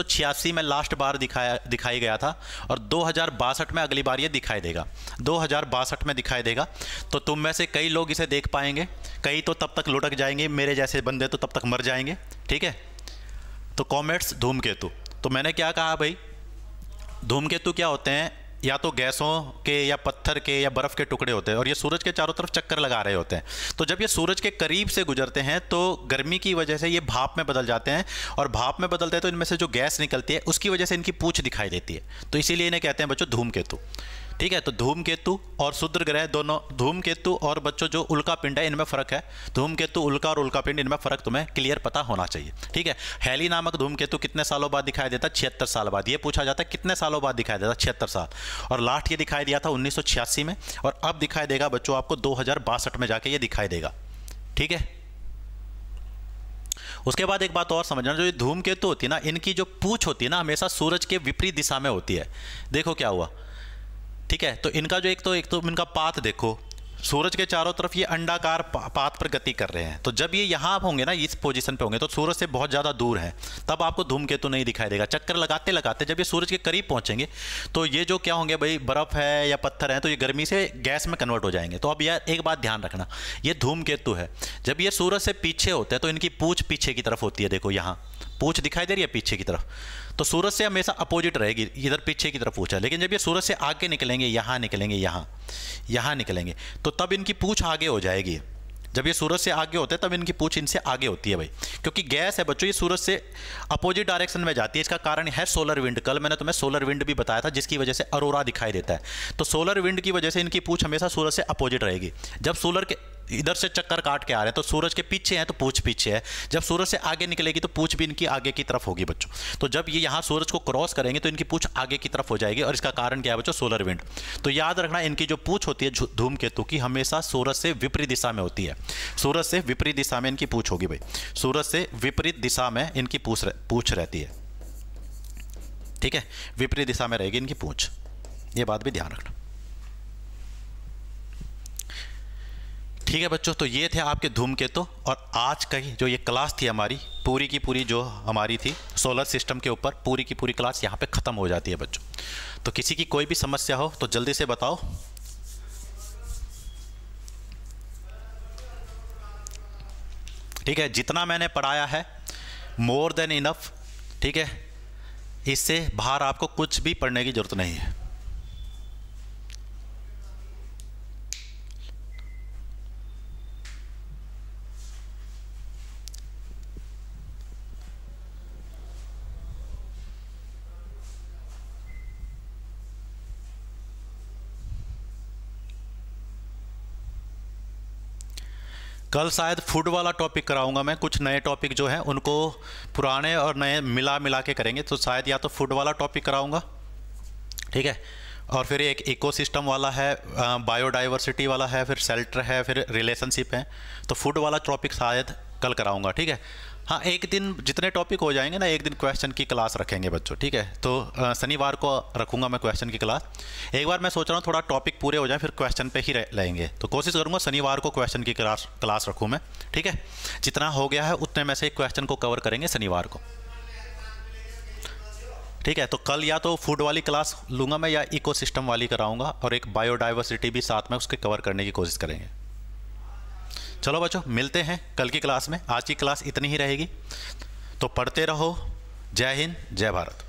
में लास्ट बार दिखाया दिखाई गया था और दो में अगली बार ये दिखाई देगा दो में दिखाई देगा तो तुम में से कई लोग इसे देख पाएंगे कई तो तब तक लुटक जाएंगे मेरे जैसे बंदे तो तब तक मर जाएंगे ठीक है तो कॉमेट्स धूमकेतु तो मैंने क्या कहा भाई धूमकेतु क्या होते हैं या तो गैसों के या पत्थर के या बर्फ़ के टुकड़े होते हैं और ये सूरज के चारों तरफ चक्कर लगा रहे होते हैं तो जब ये सूरज के करीब से गुजरते हैं तो गर्मी की वजह से ये भाप में बदल जाते हैं और भाप में बदलते हैं तो इनमें से जो गैस निकलती है उसकी वजह से इनकी पूछ दिखाई देती है तो इसीलिए इन्हें कहते हैं बच्चों धूमकेतु ठीक है तो धूम केतु और शुद्र ग्रह दोनों धूमकेतु और बच्चों जो उल्का पिंड है इनमें फ़र्क है धूमकेतु उल्का और उल्का पिंड इनमें फ़र्क तुम्हें क्लियर पता होना चाहिए ठीक है हैली नामक धूमकेतु कितने सालों बाद दिखाई देता है छिहत्तर साल बाद ये पूछा जाता है कितने सालों बाद दिखाई देता है छिहत्तर साल और लास्ट ये दिखाई दिया था उन्नीस में और अब दिखाई देगा बच्चों आपको दो में जाके ये दिखाई देगा ठीक है उसके बाद एक बात और समझना जो ये केतु होती है ना इनकी जो पूछ होती है ना हमेशा सूरज के विपरीत दिशा में होती है देखो क्या हुआ ठीक है तो इनका जो एक तो एक तो इनका पाथ देखो सूरज के चारों तरफ ये अंडाकार पाथ पर गति कर रहे हैं तो जब ये यहाँ होंगे ना इस पोजीशन पे होंगे तो सूरज से बहुत ज़्यादा दूर है तब आपको धूमकेतु नहीं दिखाई देगा चक्कर लगाते लगाते जब ये सूरज के करीब पहुँचेंगे तो ये जो क्या होंगे भाई बर्फ़ है या पत्थर है तो ये गर्मी से गैस में कन्वर्ट हो जाएंगे तो अब यह एक बात ध्यान रखना ये धूमकेतु है जब ये सूरज से पीछे होते हैं तो इनकी पूछ पीछे की तरफ होती है देखो यहाँ पूछ दिखाई दे रही है पीछे की तरफ तो सूरज से हमेशा अपोजिट रहेगी इधर पीछे की तरफ पूछा लेकिन जब ये सूरज से आगे निकलेंगे यहाँ निकलेंगे यहाँ यहाँ निकलेंगे तो तब इनकी पूछ आगे हो जाएगी जब ये सूरज से आगे होते हैं तब इनकी पूछ इनसे आगे होती है भाई क्योंकि गैस है बच्चों ये सूरज से अपोजिट डायरेक्शन में जाती है इसका कारण है सोलर विंड कल मैंने तुम्हें सोलर विंड भी बताया था जिसकी वजह से अरोरा दिखाई देता है तो सोलर विंड की वजह से इनकी पूछ हमेशा सूरज से अपोजिट रहेगी जब सोलर के इधर से चक्कर काट के आ रहे हैं तो सूरज के पीछे हैं तो पूछ पीछे है जब सूरज से आगे निकलेगी तो पूछ भी इनकी आगे की तरफ होगी बच्चों तो जब ये यहाँ सूरज को क्रॉस करेंगे तो इनकी पूछ आगे की तरफ हो जाएगी और इसका कारण क्या है बच्चों सोलर विंड तो याद रखना इनकी जो पूछ होती है धूमकेतु की हमेशा सूरज से विपरीत दिशा में होती है सूरज से विपरीत दिशा में इनकी पूछ होगी भाई सूरज से विपरीत दिशा में इनकी पूछ पूछ रहती है ठीक है विपरीत दिशा में रहेगी इनकी पूछ ये बात भी ध्यान रखना ठीक है बच्चों तो ये थे आपके धूम के तो, और आज का ही जो ये क्लास थी हमारी पूरी की पूरी जो हमारी थी सोलर सिस्टम के ऊपर पूरी की पूरी क्लास यहाँ पे ख़त्म हो जाती है बच्चों तो किसी की कोई भी समस्या हो तो जल्दी से बताओ ठीक है जितना मैंने पढ़ाया है मोर देन इनफ ठीक है इससे बाहर आपको कुछ भी पढ़ने की ज़रूरत नहीं है कल शायद फूड वाला टॉपिक कराऊंगा मैं कुछ नए टॉपिक जो हैं उनको पुराने और नए मिला मिला के करेंगे तो शायद या तो फूड वाला टॉपिक कराऊंगा ठीक है और फिर एक इकोसिस्टम वाला है बायोडाइवर्सिटी वाला है फिर शेल्टर है फिर रिलेशनशिप है तो फूड वाला टॉपिक शायद कल कराऊंगा ठीक है हाँ एक दिन जितने टॉपिक हो जाएंगे ना एक दिन क्वेश्चन की क्लास रखेंगे बच्चों ठीक है तो शनिवार को रखूँगा मैं क्वेश्चन की क्लास एक बार मैं सोच रहा हूँ थोड़ा टॉपिक पूरे हो जाए फिर क्वेश्चन पे ही लेंगे तो कोशिश करूँगा शनिवार को क्वेश्चन की क्लास क्लास रखूँ मैं ठीक है जितना हो गया है उतने में से क्वेश्चन को कवर करेंगे शनिवार को ठीक है तो कल या तो फूड वाली क्लास लूँगा मैं या इको वाली कराऊँगा और एक बायोडाइवर्सिटी भी साथ में उसके कवर करने की कोशिश करेंगे चलो बच्चों मिलते हैं कल की क्लास में आज की क्लास इतनी ही रहेगी तो पढ़ते रहो जय हिंद जय भारत